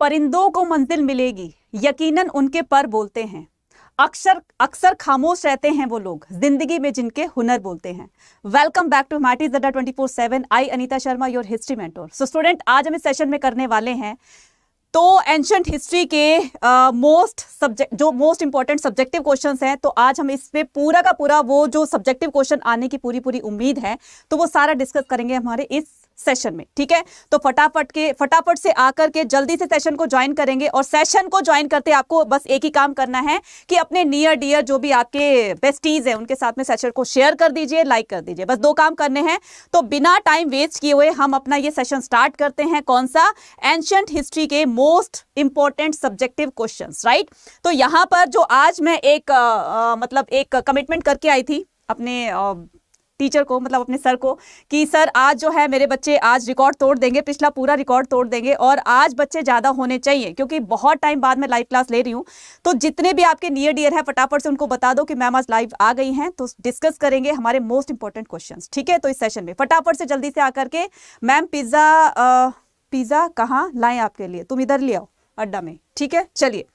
परिंदों को मंजिल मिलेगी यकीनन उनके पर बोलते हैं अक्सर अक्सर खामोश रहते हैं वो लोग जिंदगी में जिनके हुनर बोलते हैं वेलकम बैक टू मैटी जडा twenty four seven I Anita Sharma your history mentor so student आज हम इस सेशन में करने वाले हैं तो एंशंट हिस्ट्री के मोस्ट uh, सब्जेक्ट जो मोस्ट इंपॉर्टेंट सब्जेक्टिव क्वेश्चन हैं तो आज हम इस पे पूरा का पूरा वो जो सब्जेक्टिव क्वेश्चन आने की पूरी पूरी उम्मीद है तो वो सारा डिस्कस करेंगे हमारे इस सेशन में ठीक है तो फटाफट के फटाफट से आकर के जल्दी से सेशन को ज्वाइन करेंगे और सेशन को ज्वाइन करते आपको बस एक ही काम करना है कि अपने नियर डियर जो भी आपके बेस्टीज हैं उनके साथ में सेशन को शेयर कर दीजिए लाइक कर दीजिए बस दो काम करने हैं तो बिना टाइम वेस्ट किए हुए हम अपना ये सेशन स्टार्ट करते हैं कौन सा एंशंट हिस्ट्री के most important subjective question right तो यहां पर जो आज मैं एक आ, आ, मतलब एक कमिटमेंट करके आई थी अपने आ, टीचर को मतलब अपने सर को कि सर आज जो है मेरे बच्चे आज रिकॉर्ड तोड़ देंगे पिछला पूरा रिकॉर्ड तोड़ देंगे और आज बच्चे ज़्यादा होने चाहिए क्योंकि बहुत टाइम बाद मैं लाइव क्लास ले रही हूँ तो जितने भी आपके नियर डियर है फटाफट से उनको बता दो कि मैम आज लाइव आ गई हैं तो डिस्कस करेंगे हमारे मोस्ट इंपॉर्टेंट क्वेश्चन ठीक है तो इस सेशन में फटाफट से जल्दी से आकर के मैम पिज़्ज़ा पिज़्ज़ा कहाँ लाएँ आपके लिए तुम इधर ले आओ अड्डा में ठीक है चलिए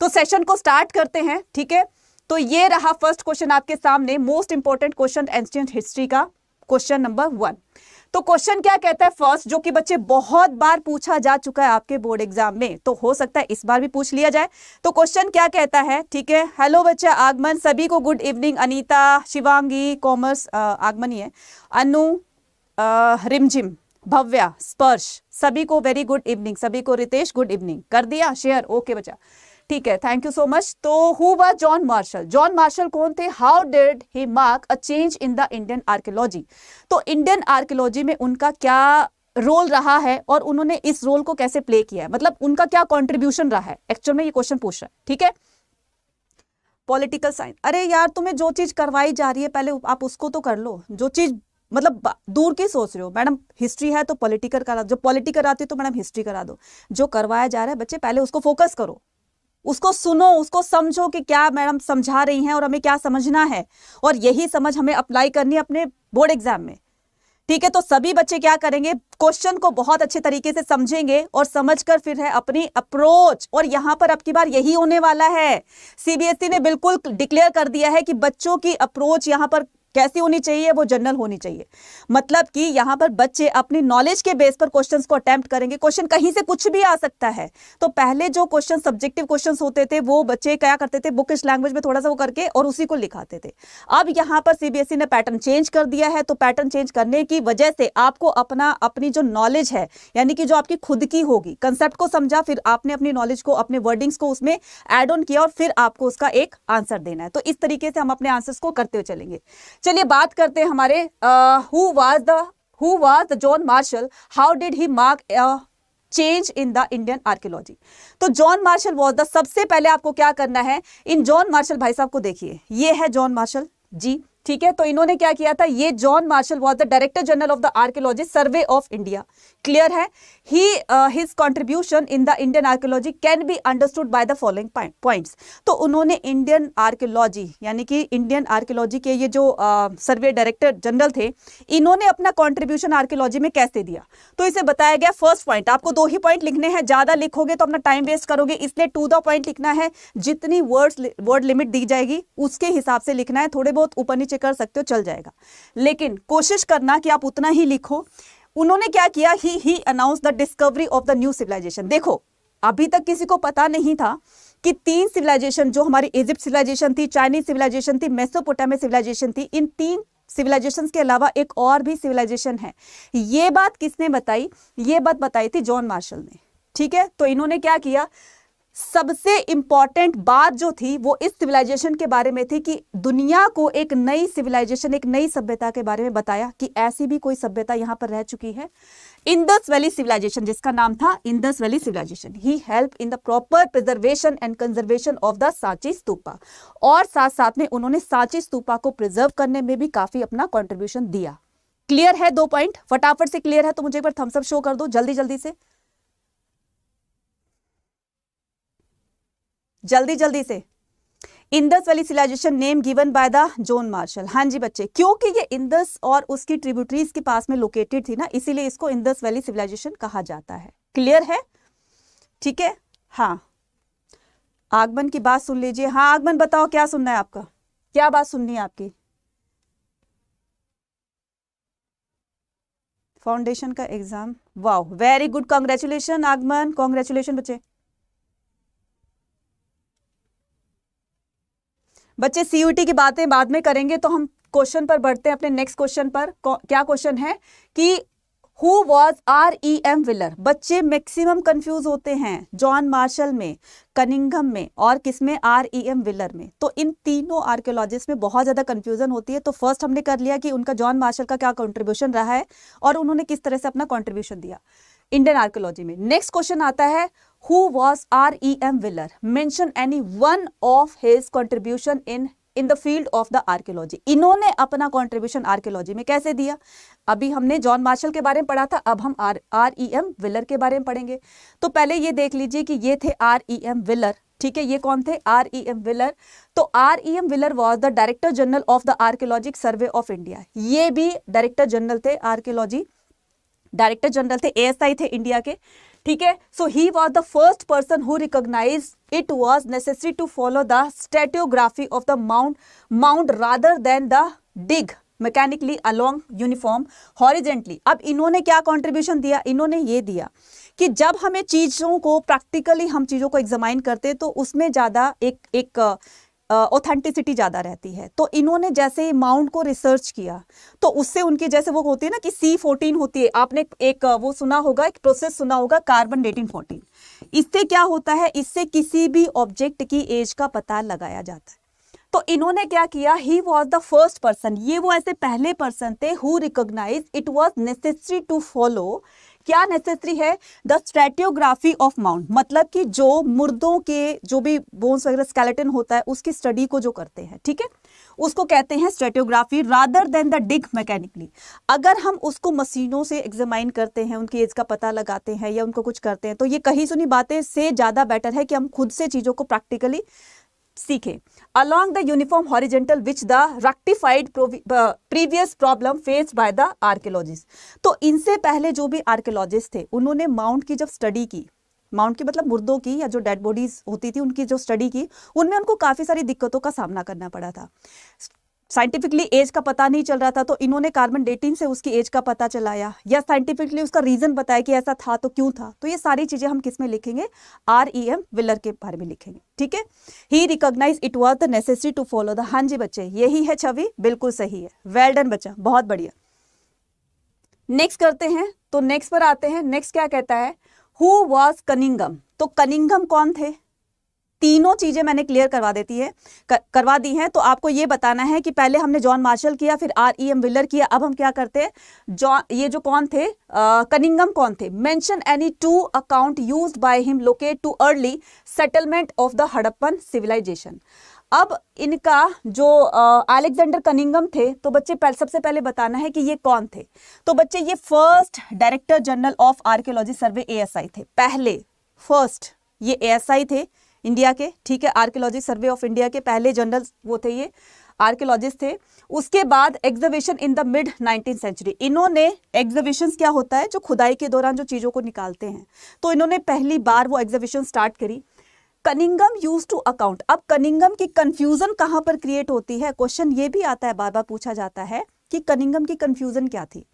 तो सेशन को स्टार्ट करते हैं ठीक है तो ये रहा फर्स्ट क्वेश्चन आपके सामने most important question ancient history का क्वेश्चन नंबर वन तो क्वेश्चन क्या कहता है फर्स्ट जो कि बच्चे बहुत बार पूछा जा चुका है आपके बोर्ड एग्जाम में तो हो सकता है इस बार भी पूछ लिया जाए तो क्वेश्चन क्या कहता है ठीक है हेलो बच्चे आगमन सभी को good evening Anita Shivangi commerce Aagman ही है अनु रिमझिम भव्या स्पर्श सभी को वेरी गुड इवनिंग सभी को रितेश गुड इवनिंग कर दिया शेयर ओके बच्चा ठीक है थैंक यू सो मच तो who was John Marshall John Marshall कौन थे how did he mark a change in the Indian archaeology तो इंडियन आर्कियोलॉजी में उनका क्या रोल रहा है और उन्होंने इस रोल को कैसे प्ले किया है मतलब उनका क्या कॉन्ट्रीब्यूशन रहा है एक्चुअल में ये क्वेश्चन पूछ रहा है ठीक है पॉलिटिकल साइंस अरे यार तुम्हें जो चीज करवाई जा रही है पहले आप उसको तो कर लो जो चीज मतलब दूर की सोच रहे हो मैडम हिस्ट्री है तो पॉलिटिकल करा जो पॉलिटिकल आती है तो मैडम हिस्ट्री करा दो जो करवाया जा रहा है बच्चे पहले उसको फोकस करो उसको सुनो उसको समझो कि क्या मैडम समझा रही हैं और हमें क्या समझना है और यही समझ हमें अप्लाई करनी है अपने बोर्ड एग्जाम में ठीक है तो सभी बच्चे क्या करेंगे क्वेश्चन को बहुत अच्छे तरीके से समझेंगे और समझकर फिर है अपनी अप्रोच और यहां पर अब की बार यही होने वाला है सीबीएसई e ने बिल्कुल डिक्लेयर कर दिया है कि बच्चों की अप्रोच यहां पर कैसी होनी चाहिए वो जनरल होनी चाहिए मतलब कि यहाँ पर बच्चे अपनी नॉलेज के बेस पर क्वेश्चंस को अटेम्प्ट करेंगे क्वेश्चन कहीं से कुछ भी आ सकता है तो पहले जो क्वेश्चन सब्जेक्टिव क्वेश्चंस होते थे वो बच्चे क्या करते थे बुकिश लैंग्वेज में थोड़ा सा वो करके और उसी को लिखाते थे अब यहाँ पर सीबीएसई e ने पैटर्न चेंज कर दिया है तो पैटर्न चेंज करने की वजह से आपको अपना अपनी जो नॉलेज है यानी कि जो आपकी खुद की होगी कंसेप्ट को समझा फिर आपने अपनी नॉलेज को अपने वर्डिंग्स को उसमें एड ऑन किया और फिर आपको उसका एक आंसर देना है तो इस तरीके से हम अपने आंसर्स को करते हुए चलेंगे चलिए बात करते हैं हमारे who was the who was the John Marshall how did he mark change in the Indian archaeology तो जॉन मार्शल वॉज द सबसे पहले आपको क्या करना है इन जॉन मार्शल भाई साहब को देखिए ये है जॉन मार्शल जी ठीक है तो इन्होंने क्या किया था ये John Marshall was the director general of the archaeology survey of India clear है he his contribution in the Indian archaeology can be understood by the following points तो उन्होंने इंडियन आर्कियोलॉजी यानी कि इंडियन आर्कियोलॉजी के ये जो सर्वे uh, director general थे इन्होंने अपना कॉन्ट्रीब्यूशन आर्कियोलॉजी में कैसे दिया तो इसे बताया गया फर्स्ट पॉइंट आपको दो ही पॉइंट लिखने हैं ज़्यादा लिखोगे तो अपना टाइम वेस्ट करोगे इसलिए टू द पॉइंट लिखना है जितनी वर्ड वर्ड लिमिट दी जाएगी उसके हिसाब से लिखना है थोड़े बहुत ऊपर नीचे कर सकते हो चल जाएगा लेकिन कोशिश करना कि आप उतना ही लिखो उन्होंने क्या किया he he announce the discovery of the new civilization देखो अभी तक किसी को पता नहीं था कि तीन सिविलाइजेशन जो हमारी इजिप्ट सिविलाइजेशन थी चाइनीज सिविलाइजेशन थी मेसोपोटामिया सिविलाइजेशन थी इन तीन सिविलाइजेशंस के अलावा एक और भी सिविलाइजेशन है ये बात किसने बताई ये बात बताई थी जॉन मार्शल ने ठीक है तो इन्होंने क्या किया सबसे इंपॉर्टेंट बात जो थी वो इस सिविलाइजेशन के बारे में थी कि दुनिया को एक नई सिविलाइजेशन एक नई सभ्यता के बारे में बताया कि ऐसी भी कोई सभ्यता यहां पर रह चुकी है इंदस वैली सिविलाइजेशन जिसका नाम था Indus valley civilization he help in the proper preservation and conservation of the Sanchi stupa और साथ साथ में उन्होंने सांची स्तूपा को प्रिजर्व करने में भी काफी अपना कॉन्ट्रीब्यूशन दिया क्लियर है दो पॉइंट फटाफट से क्लियर है तो मुझे एक बार थम्सअप शो कर दो जल्दी जल्दी से जल्दी जल्दी से Indus valley civilization name given by the John Marshall हाँ जी बच्चे क्योंकि ये इंदस और उसकी ट्रिब्यूटरीज के पास में लोकेटेड थी ना इसीलिए इसको इंदस वैली सिविलाइजेशन कहा जाता है क्लियर है ठीक है हाँ आगमन की बात सुन लीजिए हाँ आगमन बताओ क्या सुनना है आपका क्या बात सुननी है आपकी फाउंडेशन का एग्जाम वाह very good congratulation Aagman congratulation बच्चे बच्चे सीयूटी की बातें बाद में करेंगे तो हम क्वेश्चन पर बढ़ते हैं अपने नेक्स्ट क्वेश्चन पर क्या क्वेश्चन है कि who was R E M Wheeler बच्चे मैक्सिमम कंफ्यूज होते हैं जॉन मार्शल में कनिंगम में और किसमें आर ई एम विलर में तो इन तीनों आर्कियोलॉजिस्ट में बहुत ज़्यादा कन्फ्यूजन होती है तो फर्स्ट हमने कर लिया कि उनका जॉन मार्शल का क्या कंट्रीब्यूशन रहा है और उन्होंने किस तरह से अपना कॉन्ट्रीब्यूशन दिया इंडियन आर्कियोलॉजी में नेक्स्ट क्वेश्चन आता है who was e m Willer? Mention any one of his contribution in in the field of the archaeology इन्होंने अपना कॉन्ट्रीब्यूशन आर्क्योलॉजी में कैसे दिया अभी हमने जॉन मार्शल के बारे में पढ़ा था अब हम R R E M Wheeler के बारे में पढ़ेंगे तो पहले ये देख लीजिए कि ये थे आर ई एम विलर ठीक है ये कौन थे आर ई एम विलर तो R E M Wheeler was the director general of the archaeologic survey of India ये भी डायरेक्टर जनरल थे आर्कियोलॉजी डायरेक्टर जनरल थे आई थे इंडिया के ठीक है so he was the first person who recognize it was necessary to follow the stratigraphy of the mound mound rather than the dig mechanically along uniform horizontally अब इन्होंने क्या contribution दिया इन्होंने ये दिया कि जब हमें चीज़ों को प्रैक्टिकली हम चीज़ों को एग्जामाइन करते तो उसमें ज़्यादा एक एक ऑथेंटिसिटी ज़्यादा रहती है तो इन्होंने जैसे माउंट को रिसर्च किया तो उससे उनके जैसे वो होती है ना कि सी फोर्टीन होती है आपने एक वो सुना होगा एक प्रोसेस सुना होगा कार्बन डेटिंग फोर्टीन इससे क्या होता है इससे किसी भी ऑब्जेक्ट की एज का पता लगाया जाता है तो इन्होंने क्या किया he was the first person ये वो ऐसे पहले पर्सन थे who recognize it was necessary to follow क्या नेसेसरी है द स्ट्रेटियोग्राफी ऑफ माउंट मतलब कि जो मुर्दों के जो भी बोन्स वगैरह स्केलेटन होता है उसकी स्टडी को जो करते हैं ठीक है उसको कहते हैं stratigraphy rather than the dig mechanically अगर हम उसको मशीनों से एग्जामाइन करते हैं उनकी एज का पता लगाते हैं या उनको कुछ करते हैं तो ये कहीं सुनी बातें से ज़्यादा बेटर है कि हम खुद से चीज़ों को प्रैक्टिकली सीखें along the uniform horizontal which the rectified previous problem faced by the archaeologists. to inse pehle jo bhi archaeologists the unhone mound ki jab study ki mound की मतलब मुर्दों की या जो डेड बॉडीज होती थी उनकी जो स्टडी की उनमें उनको काफ़ी सारी दिक्कतों का सामना करना पड़ा था साइंटिफिकली एज का पता नहीं चल रहा था तो इन्होंने कार्बन डेटिंग से उसकी एज का पता चलाया या साइंटिफिकली उसका रीजन बताया कि ऐसा था तो क्यों था तो ये सारी चीजें हम किस में लिखेंगे आर ई एम विलर के बारे में लिखेंगे ठीक है he recognize it was the necessary to follow the हाँ जी बच्चे यही है छवि बिल्कुल सही है वेल डन बच्चा बहुत बढ़िया नेक्स्ट करते हैं तो नेक्स्ट पर आते हैं नेक्स्ट क्या कहता है हु वॉज कनिंगम तो कनिंगम कौन थे तीनों चीज़ें मैंने क्लियर करवा देती है कर, करवा दी हैं तो आपको ये बताना है कि पहले हमने जॉन मार्शल किया फिर आर ई एम विलर किया अब हम क्या करते हैं जॉन ये जो कौन थे कनिंगम कौन थे mention any two account used by him locate too early settlement of the Harappan civilisation अब इनका जो अलेक्जेंडर कनिंगम थे तो बच्चे पहले सबसे पहले बताना है कि ये कौन थे तो बच्चे ये first director general of archaeology survey ASI थे पहले फर्स्ट ये एएसआई थे इंडिया के ठीक है आर्कियोलॉजी सर्वे ऑफ इंडिया के पहले जनरल वो थे ये आर्कियोलॉजिस्ट थे उसके बाद exhibition in the mid nineteen century इन्होंने एग्जिबिशन क्या होता है जो खुदाई के दौरान जो चीज़ों को निकालते हैं तो इन्होंने पहली बार वो एग्जिबिशन स्टार्ट करी कनिंगम यूज टू अकाउंट अब कनिंगम की कन्फ्यूजन कहाँ पर क्रिएट होती है क्वेश्चन ये भी आता है बार बार पूछा जाता है कि कनिंगम की कंफ्यूजन क्या थी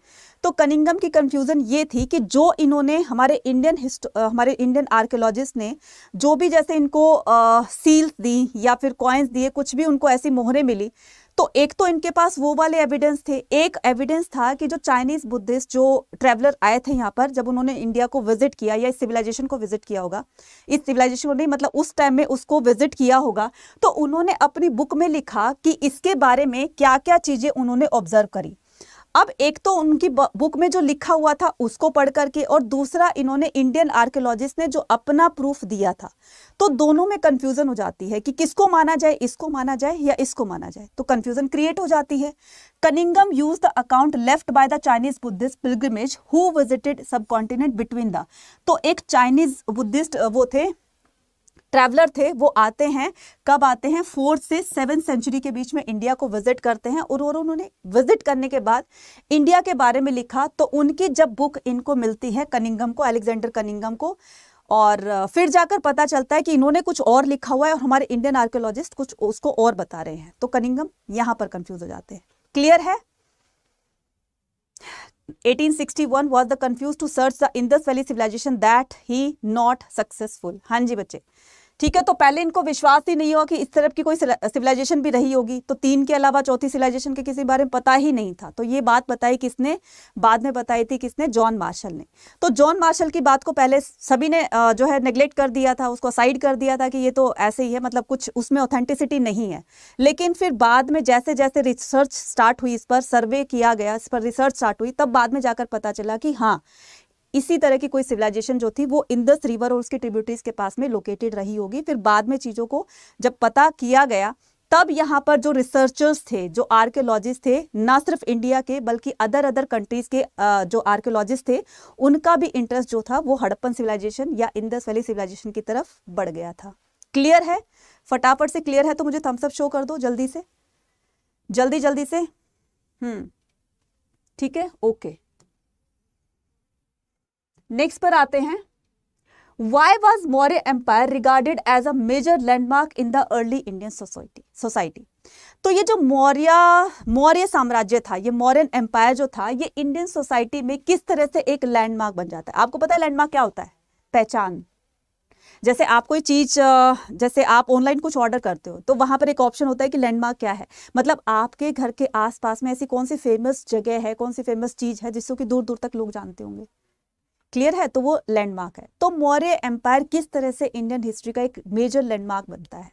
तो कनिंगम की कंफ्यूजन ये थी कि जो इन्होंने हमारे इंडियन हमारे इंडियन आर्कियोलॉजिस्ट ने जो भी जैसे इनको सील्स दी या फिर कॉइन्स दिए कुछ भी उनको ऐसी मोहरें मिली तो एक तो इनके पास वो वाले एविडेंस थे एक एविडेंस था कि जो चाइनीज बुद्धिस्ट जो ट्रेवलर आए थे यहाँ पर जब उन्होंने इंडिया को विजिट किया या इस सिविलाइजेशन को विजिट किया होगा इस सिविलाइजेशन को नहीं मतलब उस टाइम में उसको विजिट किया होगा तो उन्होंने अपनी बुक में लिखा कि इसके बारे में क्या क्या चीज़ें उन्होंने ऑब्जर्व करी अब एक तो उनकी बुक में जो लिखा हुआ था उसको पढ़ करके और दूसरा इन्होंने इंडियन आर्कियोलॉजिस्ट ने जो अपना प्रूफ दिया था तो दोनों में कंफ्यूजन हो जाती है कि किसको माना जाए इसको माना जाए या इसको माना जाए तो कंफ्यूजन क्रिएट हो जाती है Cunningham use the account left by the Chinese Buddhist pilgrimage who visited subcontinent between the तो एक चाइनीज बुद्धिस्ट वो थे ट्रैवलर थे वो आते हैं कब आते हैं फोर्थ से सेवन सेंचुरी के बीच में इंडिया को विजिट करते हैं और उन्होंने विजिट करने के बाद इंडिया के बारे में लिखा तो उनकी जब बुक इनको मिलती है कनिंगम को अलेक्जेंडर कनिंगम को और फिर जाकर पता चलता है कि इन्होंने कुछ और लिखा हुआ है और हमारे इंडियन आर्कियोलॉजिस्ट कुछ उसको और बता रहे हैं तो कनिंगम यहाँ पर कंफ्यूज हो जाते हैं क्लियर है 1861 was the confused to search the Indus Valley civilization that he not successful. हाँ जी बच्चे ठीक है तो पहले इनको विश्वास ही नहीं हुआ कि इस तरफ की कोई सिविलाइजेशन भी रही होगी तो तीन के अलावा चौथी सिविलाइजेशन के किसी बारे में पता ही नहीं था तो ये बात बताई किसने बाद में बताई थी किसने जॉन मार्शल ने तो जॉन मार्शल की बात को पहले सभी ने जो है नेग्लेक्ट कर दिया था उसको साइड कर दिया था कि ये तो ऐसे ही है मतलब कुछ उसमें ऑथेंटिसिटी नहीं है लेकिन फिर बाद में जैसे जैसे रिसर्च स्टार्ट हुई इस पर सर्वे किया गया इस पर रिसर्च स्टार्ट हुई तब बाद में जाकर पता चला कि हाँ इसी तरह की कोई सिविलाइजेशन जो थी वो इंदस रिवर और उसके ट्रिब्यूटरीज के पास में लोकेटेड रही होगी फिर बाद में चीज़ों को जब पता किया गया तब यहाँ पर जो रिसर्चर्स थे जो आर्कियोलॉजिस्ट थे ना सिर्फ इंडिया के बल्कि अदर अदर कंट्रीज के जो आर्कियोलॉजिस्ट थे उनका भी इंटरेस्ट जो था वो हड़प्पन सिविलाइजेशन या इंदस वैली सिविलाइजेशन की तरफ बढ़ गया था क्लियर है फटाफट से क्लियर है तो मुझे थम्सअप शो कर दो जल्दी से जल्दी जल्दी से हम्म ठीक है ओके नेक्स्ट पर आते हैं why was Maurya Empire regarded as a major landmark in the early Indian society Society. तो ये जो मौर्य मौर्य साम्राज्य था ये मौर्यन एम्पायर जो था ये इंडियन सोसाइटी में किस तरह से एक लैंडमार्क बन जाता है आपको पता है लैंडमार्क क्या होता है पहचान जैसे आप कोई चीज जैसे आप ऑनलाइन कुछ ऑर्डर करते हो तो वहां पर एक ऑप्शन होता है कि लैंडमार्क क्या है मतलब आपके घर के आसपास में ऐसी कौन सी फेमस जगह है कौन सी फेमस चीज है जिसको कि दूर दूर तक लोग जानते होंगे क्लियर है तो वो लैंडमार्क है तो मौर्य एम्पायर किस तरह से इंडियन हिस्ट्री का एक मेजर लैंडमार्क बनता है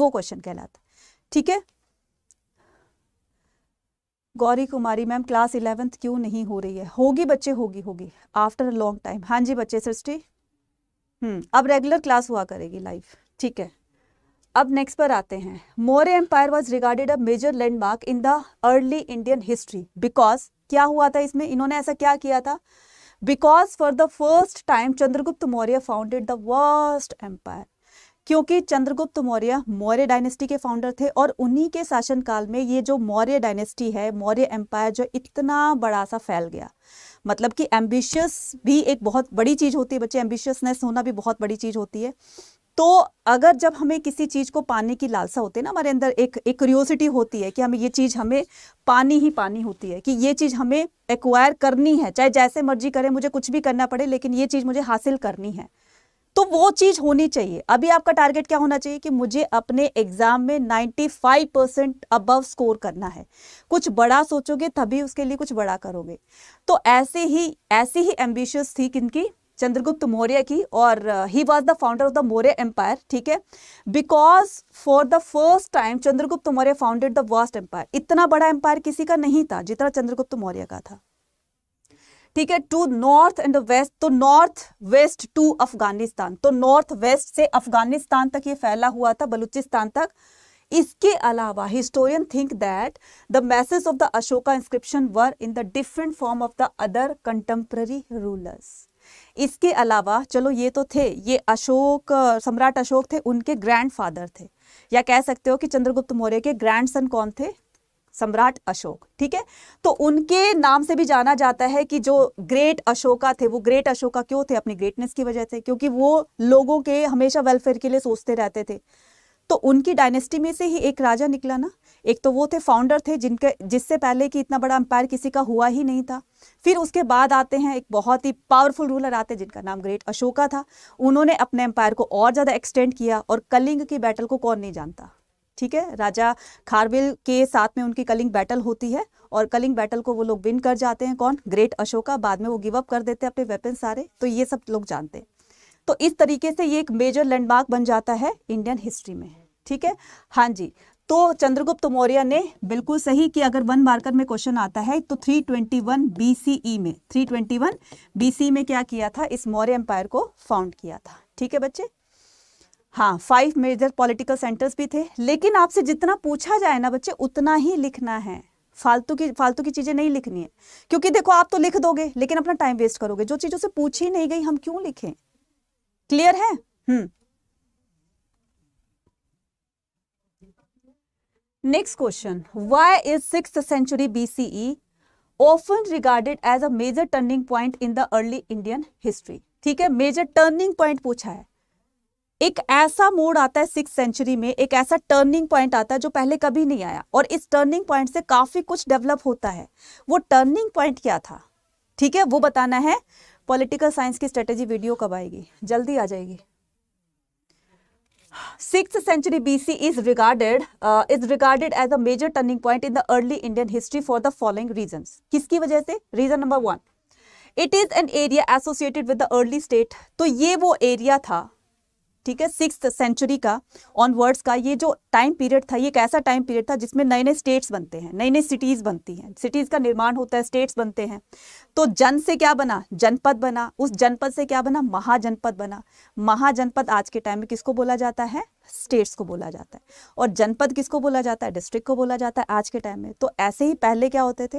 वो क्वेश्चन कहलाता है ठीक है Gauri Kumari ma'am class eleventh क्यों नहीं हो रही है होगी बच्चे होगी होगी आफ्टर अ लॉन्ग टाइम हाँ जी बच्चे सृष्टि हम्म अब रेगुलर क्लास हुआ करेगी लाइव ठीक है अब नेक्स्ट पर आते हैं Maurya empire was regarded a major landmark in the early Indian history because क्या हुआ था इसमें इन्होंने ऐसा क्या किया था because for the first time Chandragupta Maurya founded the worst empire क्योंकि चंद्रगुप्त मौर्य मौर्य डायनेस्टी के फाउंडर थे और उन्हीं के शासनकाल में ये जो मौर्य डायनेस्टी है मौर्य एम्पायर जो इतना बड़ा सा फैल गया मतलब कि एम्बिशियस भी एक बहुत बड़ी चीज़ होती है बच्चे एम्बिशियसनेस होना भी बहुत बड़ी चीज़ होती है तो अगर जब हमें किसी चीज़ को पाने की लालसा होती है ना हमारे अंदर एक एक क्यूरियोसिटी होती है कि हमें ये चीज़ हमें पानी ही पानी होती है कि ये चीज़ हमें एक्वायर करनी है चाहे जैसे मर्जी करें मुझे कुछ भी करना पड़े लेकिन ये चीज़ मुझे हासिल करनी है तो वो चीज़ होनी चाहिए अभी आपका टारगेट क्या होना चाहिए कि मुझे अपने एग्जाम में 95 परसेंट अबव स्कोर करना है कुछ बड़ा सोचोगे तभी उसके लिए कुछ बड़ा करोगे तो ऐसे ही ऐसी ही एम्बिशियस थी किनकी चंद्रगुप्त मौर्य की और he was the founder of the Maurya empire ठीक है because for the first time Chandragupta Maurya founded the worst empire इतना बड़ा एम्पायर किसी का नहीं था जितना चंद्रगुप्त मौर्य का था ठीक है टू नॉर्थ एंड वेस्ट तो नॉर्थ वेस्ट टू अफगानिस्तान तो नॉर्थ वेस्ट से अफगानिस्तान तक ये फैला हुआ था बलूचिस्तान तक इसके अलावा historian think that the message of the Ashoka inscription were in the different form of the other contemporary rulers इसके अलावा चलो ये तो थे ये अशोक सम्राट अशोक थे उनके ग्रैंडफादर थे या कह सकते हो कि चंद्रगुप्त मौर्य के ग्रैंडसन कौन थे सम्राट अशोक ठीक है तो उनके नाम से भी जाना जाता है कि जो ग्रेट अशोका थे वो ग्रेट अशोका क्यों थे अपनी ग्रेटनेस की वजह से क्योंकि वो लोगों के हमेशा वेलफेयर के लिए सोचते रहते थे तो उनकी डायनेस्टी में से ही एक राजा निकला ना एक तो वो थे फाउंडर थे जिनके जिससे पहले कि इतना बड़ा अंपायर किसी का हुआ ही नहीं था फिर उसके बाद आते हैं एक बहुत ही पावरफुल रूलर आते हैं जिनका नाम ग्रेट अशोका था उन्होंने अपने एम्पायर को और ज़्यादा एक्सटेंड किया और कलिंग की बैटल को कौन नहीं जानता ठीक है राजा खारविल के साथ में उनकी कलिंग बैटल होती है और कलिंग बैटल को वो लोग विन कर जाते हैं कौन ग्रेट अशोका बाद में वो गिव अप कर देते हैं अपने वेपन सारे तो ये सब लोग जानते हैं तो इस तरीके से ये एक मेजर लैंडमार्क बन जाता है इंडियन हिस्ट्री में ठीक है हाँ जी तो चंद्रगुप्त मौर्य ने बिल्कुल सही कि अगर वन मार्कर में क्वेश्चन आता है तो 321 बीसीई e में 321 ट्वेंटी e में क्या किया था इस मौर्य एम्पायर को फाउंड किया था ठीक है बच्चे हाँ फाइव मेजर पॉलिटिकल सेंटर्स भी थे लेकिन आपसे जितना पूछा जाए ना बच्चे उतना ही लिखना है फालतू की फालतू की चीज़ें नहीं लिखनी है क्योंकि देखो आप तो लिख दोगे लेकिन अपना टाइम वेस्ट करोगे जो चीज़ों से पूछी नहीं गई हम क्यों लिखें क्लियर है hmm next question why is six century BCE often regarded as a major turning point in the early Indian history ठीक है मेजर टर्निंग पॉइंट पूछा है एक ऐसा मोड आता है सिक्स सेंचुरी में एक ऐसा टर्निंग पॉइंट आता है जो पहले कभी नहीं आया और इस टर्निंग पॉइंट से काफी कुछ डेवलप होता है वो टर्निंग पॉइंट क्या था ठीक है वो बताना है पॉलिटिकल साइंस की स्ट्रेटेजी वीडियो कब आएगी जल्दी आ जाएगी six century C is regarded is regarded as a major turning point in the early Indian history for the following reason किसकी वजह से reason number one it is an area associated with the early state तो ये वो area था ठीक है six century का ऑनवर्ड्स का ये जो टाइम पीरियड था ये एक ऐसा टाइम पीरियड था जिसमें नए नए स्टेट्स बनते हैं नई नई सिटीज़ बनती हैं सिटीज़ का निर्माण होता है स्टेट्स बनते हैं तो जन से क्या बना जनपद बना उस जनपद से क्या बना महाजनपद बना महाजनपद आज के टाइम में किसको बोला जाता है स्टेट्स को बोला जाता है और जनपद किसको बोला जाता है डिस्ट्रिक्ट को बोला जाता है आज के टाइम में तो ऐसे ही पहले क्या होते थे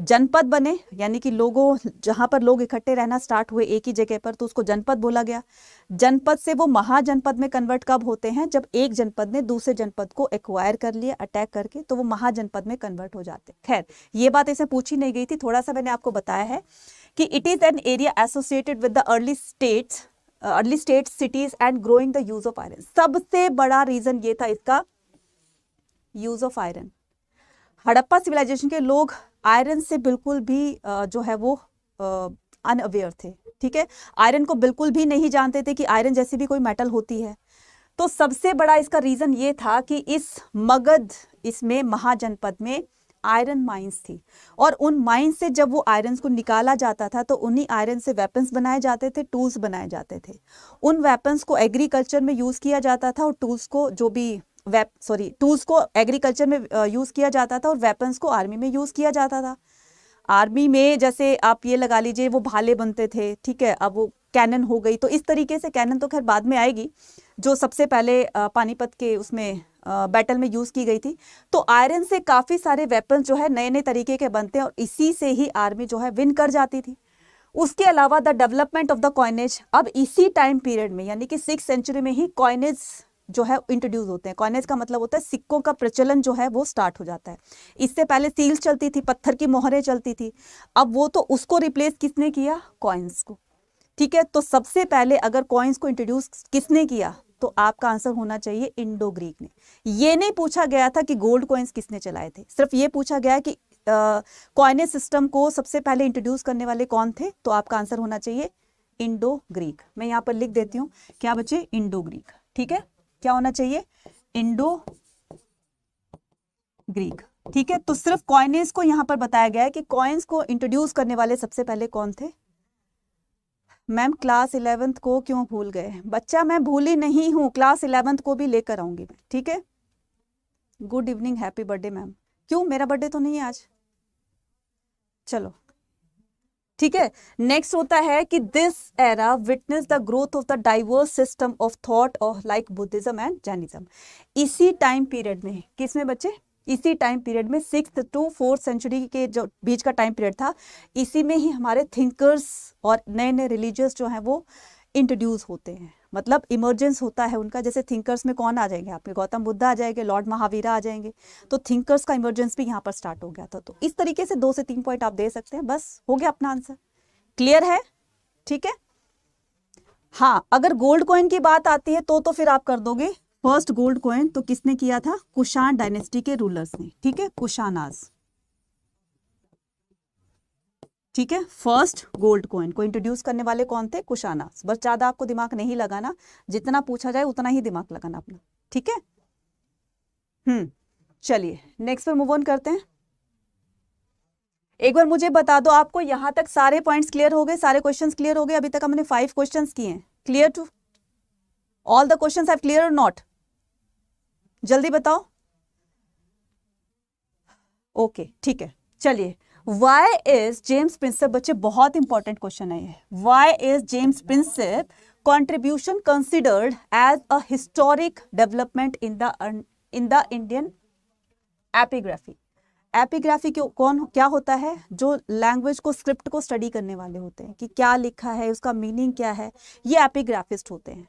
जनपद बने यानी कि लोगों जहां पर लोग इकट्ठे रहना स्टार्ट हुए एक ही जगह पर तो उसको जनपद बोला गया जनपद से वो महाजनपद में कन्वर्ट कब होते हैं जब एक जनपद ने दूसरे जनपद को एक्वायर कर लिया अटैक करके तो वो महाजनपद में कन्वर्ट हो जाते खैर ये बात इसे पूछी नहीं गई थी थोड़ा सा मैंने आपको बताया है कि it is an area associated with the early states early state cities and growing the use of iron सबसे बड़ा रीजन ये था इसका use of iron Harappa civilization के लोग आयरन से बिल्कुल भी जो है वो अनअवेयर थे ठीक है आयरन को बिल्कुल भी नहीं जानते थे कि आयरन जैसी भी कोई मेटल होती है तो सबसे बड़ा इसका रीज़न ये था कि इस मगध इसमें महाजनपद में आयरन माइंस थी और उन माइंस से जब वो आयरन को निकाला जाता था तो उन्हीं आयरन से वेपन्स बनाए जाते थे टूल्स बनाए जाते थे उन वेपन्स को एग्रीकल्चर में यूज़ किया जाता था और टूल्स को जो भी वेप सॉरी टूल्स को एग्रीकल्चर में यूज़ किया जाता था और वेपन्स को आर्मी में यूज़ किया जाता था आर्मी में जैसे आप ये लगा लीजिए वो भाले बनते थे ठीक है अब वो कैनन हो गई तो इस तरीके से कैनन तो खैर बाद में आएगी जो सबसे पहले पानीपत के उसमें बैटल में यूज़ की गई थी तो आयरन से काफ़ी सारे वेपन्स जो है नए नए तरीके के बनते हैं और इसी से ही आर्मी जो है विन कर जाती थी उसके अलावा the development of the coinage अब इसी टाइम पीरियड में यानी कि सिक्स सेंचुरी में ही कॉइनेज जो है इंट्रोड्यूस होते हैं कॉइनेज का मतलब होता है सिक्कों का प्रचलन जो है वो स्टार्ट हो जाता है इससे पहले सील्स चलती थी पत्थर की मोहरें चलती थी अब वो तो उसको रिप्लेस किसने किया कॉइन्स को ठीक है तो सबसे पहले अगर कॉइन्स को इंट्रोड्यूस किसने किया तो आपका आंसर होना चाहिए इंडो ग्रीक ने यह नहीं पूछा गया था कि गोल्ड कॉइन्स किसने चलाए थे सिर्फ ये पूछा गया कि कॉइनेज सिस्टम को सबसे पहले इंट्रोड्यूस करने वाले कौन थे तो आपका आंसर होना चाहिए इंडो ग्रीक मैं यहां पर लिख देती हूँ क्या बच्चे इंडो ग्रीक ठीक है क्या होना चाहिए इंडो ग्रीक ठीक है तो सिर्फ कॉइनेस को यहां पर बताया गया है कि कॉइन्स को इंट्रोड्यूस करने वाले सबसे पहले कौन थे मैम क्लास इलेवेंथ को क्यों भूल गए बच्चा मैं भूली नहीं हूँ क्लास इलेवेंथ को भी लेकर आऊंगी मैं ठीक है good evening happy birthday ma'am क्यों मेरा बर्थडे तो नहीं है आज चलो ठीक है नेक्स्ट होता है कि this era witness the growth of the diverse system of thought of like Buddhism and Jainism इसी टाइम पीरियड में किसमें बच्चे इसी टाइम पीरियड में सिक्स टू फोर्थ सेंचुरी के जो बीच का टाइम पीरियड था इसी में ही हमारे थिंकर्स और नए नए रिलीजियस जो हैं वो इंट्रोड्यूस होते हैं मतलब इमरजेंस होता है उनका जैसे थिंकर्स में कौन आ जाएंगे आपके गौतम बुद्ध आ जाएंगे लॉर्ड महावीरा आ जाएंगे तो थिंकर्स का इमरजेंस भी यहाँ पर स्टार्ट हो गया था तो इस तरीके से दो से तीन पॉइंट आप दे सकते हैं बस हो गया अपना आंसर क्लियर है ठीक है हाँ अगर गोल्ड कॉइन की बात आती है तो तो फिर आप कर दोगे फर्स्ट गोल्ड कॉइन तो किसने किया था कुशान डायनेस्टी के रूलर्स ने ठीक है कुशानाज ठीक है फर्स्ट गोल्ड कॉइन को इंट्रोड्यूस करने वाले कौन थे कुशानाज बस ज्यादा आपको दिमाग नहीं लगाना जितना पूछा जाए उतना ही दिमाग लगाना अपना ठीक है हम्म चलिए नेक्स्ट पर मूव ऑन करते हैं एक बार मुझे बता दो आपको यहां तक सारे पॉइंट्स क्लियर हो गए सारे क्वेश्चंस क्लियर हो गए अभी तक हमने फाइव क्वेश्चंस किए हैं clear to all the question have clear और नॉट जल्दी बताओ ओके okay, ठीक है चलिए वाई इज जेम्स प्रिंसिप बच्चे बहुत इंपॉर्टेंट क्वेश्चन है ये why is James Prinsep contribution considered as a historic development in the in the Indian epigraphy epigraphy क्यों कौन क्या होता है जो लैंग्वेज को स्क्रिप्ट को स्टडी करने वाले होते हैं कि क्या लिखा है उसका मीनिंग क्या है ये एपिग्राफिस्ट होते हैं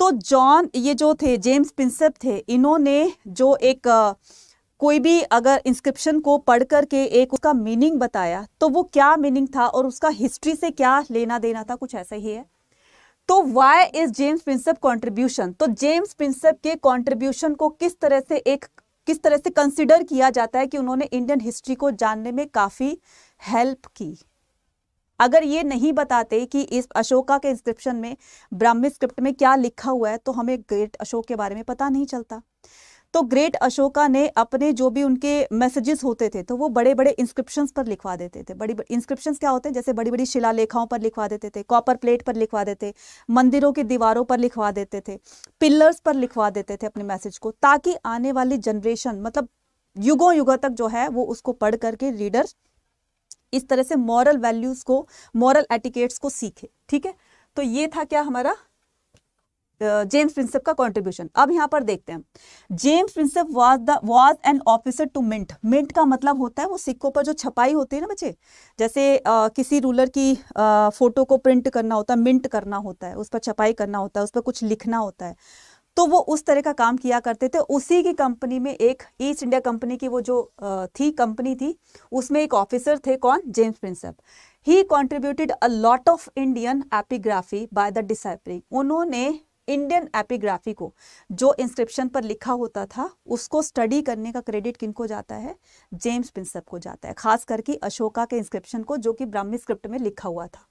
तो जॉन ये जो थे जेम्स प्रिंसेप थे इन्होंने जो एक कोई भी अगर इंस्क्रिप्शन को पढ़ करके एक उसका मीनिंग बताया तो वो क्या मीनिंग था और उसका हिस्ट्री से क्या लेना देना था कुछ ऐसा ही है तो why is James Prinsep contribution तो जेम्स प्रिंसेप के कॉन्ट्रीब्यूशन को किस तरह से एक किस तरह से कंसिडर किया जाता है कि उन्होंने इंडियन हिस्ट्री को जानने में काफ़ी हेल्प की अगर ये नहीं बताते कि इस अशोका के इंस्क्रिप्शन में ब्राह्मी स्क्रिप्ट में क्या लिखा हुआ है तो हमें ग्रेट अशोक के बारे में पता नहीं चलता तो ग्रेट अशोका ने अपने जो भी उनके मैसेजेस होते थे तो वो बड़े बड़े इंस्क्रिप्शन पर लिखवा देते थे बड़ी इंस्क्रिप्शन क्या होते हैं जैसे बड़ी बड़ी शिलालेखाओं पर लिखवा देते थे कॉपर प्लेट पर लिखवा देते मंदिरों की दीवारों पर लिखवा देते थे पिलर्स पर लिखवा देते थे अपने मैसेज को ताकि आने वाली जनरेशन मतलब युगों युगों तक जो है वो उसको पढ़ करके रीडर्स इस तरह से मॉरल वैल्यूज को मॉरल एटिकेट्स को सीखे ठीक है तो ये था क्या हमारा जेम्स प्रिंसेप का कंट्रीब्यूशन अब यहां पर देखते हैं James Prinsep was the was an officer to mint mint का मतलब होता है वो सिक्कों पर जो छपाई होती है ना बच्चे जैसे आ, किसी रूलर की आ, फोटो को प्रिंट करना होता है मिंट करना होता है उस पर छपाई करना होता है उस पर कुछ लिखना होता है तो वो उस तरह का काम किया करते थे उसी की कंपनी में एक ईस्ट इंडिया कंपनी की वो जो थी कंपनी थी उसमें एक ऑफिसर थे कौन James Prinsep he contributed a lot of Indian epigraphy by the deciphering उन्होंने इंडियन एपीग्राफी को जो इंस्क्रिप्शन पर लिखा होता था उसको स्टडी करने का क्रेडिट किनको जाता है जेम्स प्रिंसअप को जाता है खास करके अशोका के इंस्क्रिप्शन को जो कि ब्राह्मी स्क्रिप्ट में लिखा हुआ था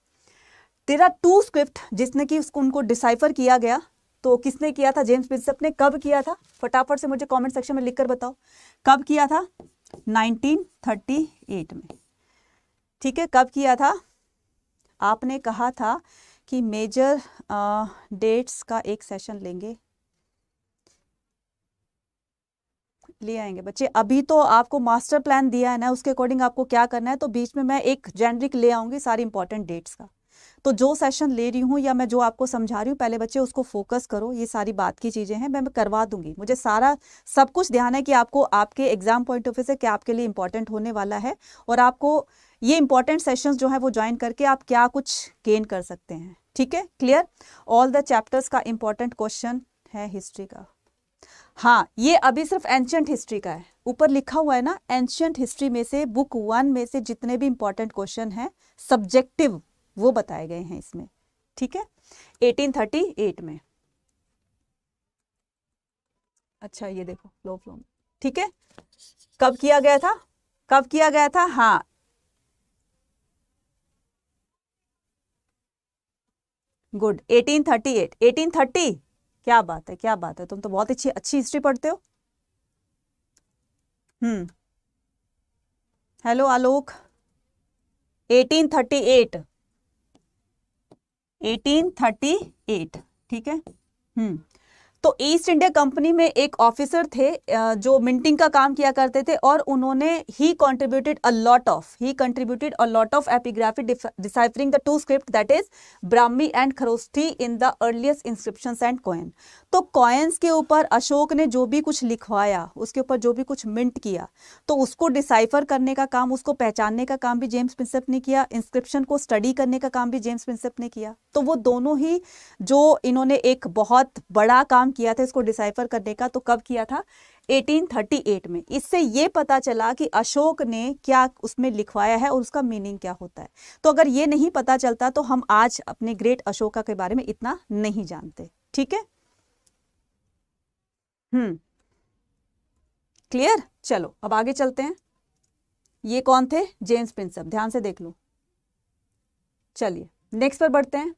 तेरा टू स्क्रिप्ट जिसने कि उसको उनको डिसाइफर किया गया तो किसने किया था जेम्स बिशप ने कब किया था फटाफट से मुझे कमेंट सेक्शन में लिखकर बताओ कब किया था 1938 में ठीक है कब किया था आपने कहा था कि मेजर डेट्स का एक सेशन लेंगे ले आएंगे बच्चे अभी तो आपको मास्टर प्लान दिया है ना उसके अकॉर्डिंग आपको क्या करना है तो बीच में मैं एक जेनरिक ले आऊंगी सारी इंपॉर्टेंट डेट्स का तो जो सेशन ले रही हूँ या मैं जो आपको समझा रही हूँ पहले बच्चे उसको फोकस करो ये सारी बात की चीज़ें हैं मैं करवा दूंगी मुझे सारा सब कुछ ध्यान है कि आपको आपके एग्जाम पॉइंट ऑफ व्यू से क्या आपके लिए इंपॉर्टेंट होने वाला है और आपको ये इंपॉर्टेंट सेशंस जो है वो ज्वाइन करके आप क्या कुछ गेन कर सकते हैं ठीक है क्लियर ऑल द चैप्टर्स का इंपॉर्टेंट क्वेश्चन है हिस्ट्री का हाँ ये अभी सिर्फ एंशंट हिस्ट्री का है ऊपर लिखा हुआ है ना एंशंट हिस्ट्री में से बुक वन में से जितने भी इंपॉर्टेंट क्वेश्चन हैं सब्जेक्टिव वो बताए गए हैं इसमें ठीक है 1838 में अच्छा ये देखो लो फ्लो में ठीक है कब किया गया था कब किया गया था हाँ गुड 1838 1830 क्या बात है क्या बात है तुम तो बहुत अच्छी अच्छी हिस्ट्री पढ़ते हो हम्म हेलो आलोक 1838 1838 ठीक है हम्म तो ईस्ट इंडिया कंपनी में एक ऑफिसर थे जो मिंटिंग का काम किया करते थे और उन्होंने ही contributed a lot of he contributed a lot of epigraphy deciphering the two script that is Brahmi and Kharosthi in the earliest inscription and coin तो कॉइन्स के ऊपर अशोक ने जो भी कुछ लिखवाया उसके ऊपर जो भी कुछ मिंट किया तो उसको डिसाइफर करने का काम उसको पहचानने का काम भी जेम्स प्रिंसेप ने किया इंस्क्रिप्शन को स्टडी करने का काम भी जेम्स प्रिंसेप ने किया तो वो दोनों ही जो इन्होंने एक बहुत बड़ा काम काम किया था इसको डिसाइफर करने का तो कब किया था 1838 में इससे ये पता चला कि अशोक ने क्या उसमें लिखवाया है और उसका मीनिंग क्या होता है तो अगर ये नहीं पता चलता तो हम आज अपने ग्रेट अशोका के बारे में इतना नहीं जानते ठीक है हम्म क्लियर चलो अब आगे चलते हैं ये कौन थे जेम्स प्रिंसअप ध्यान से देख लो चलिए नेक्स्ट पर बढ़ते हैं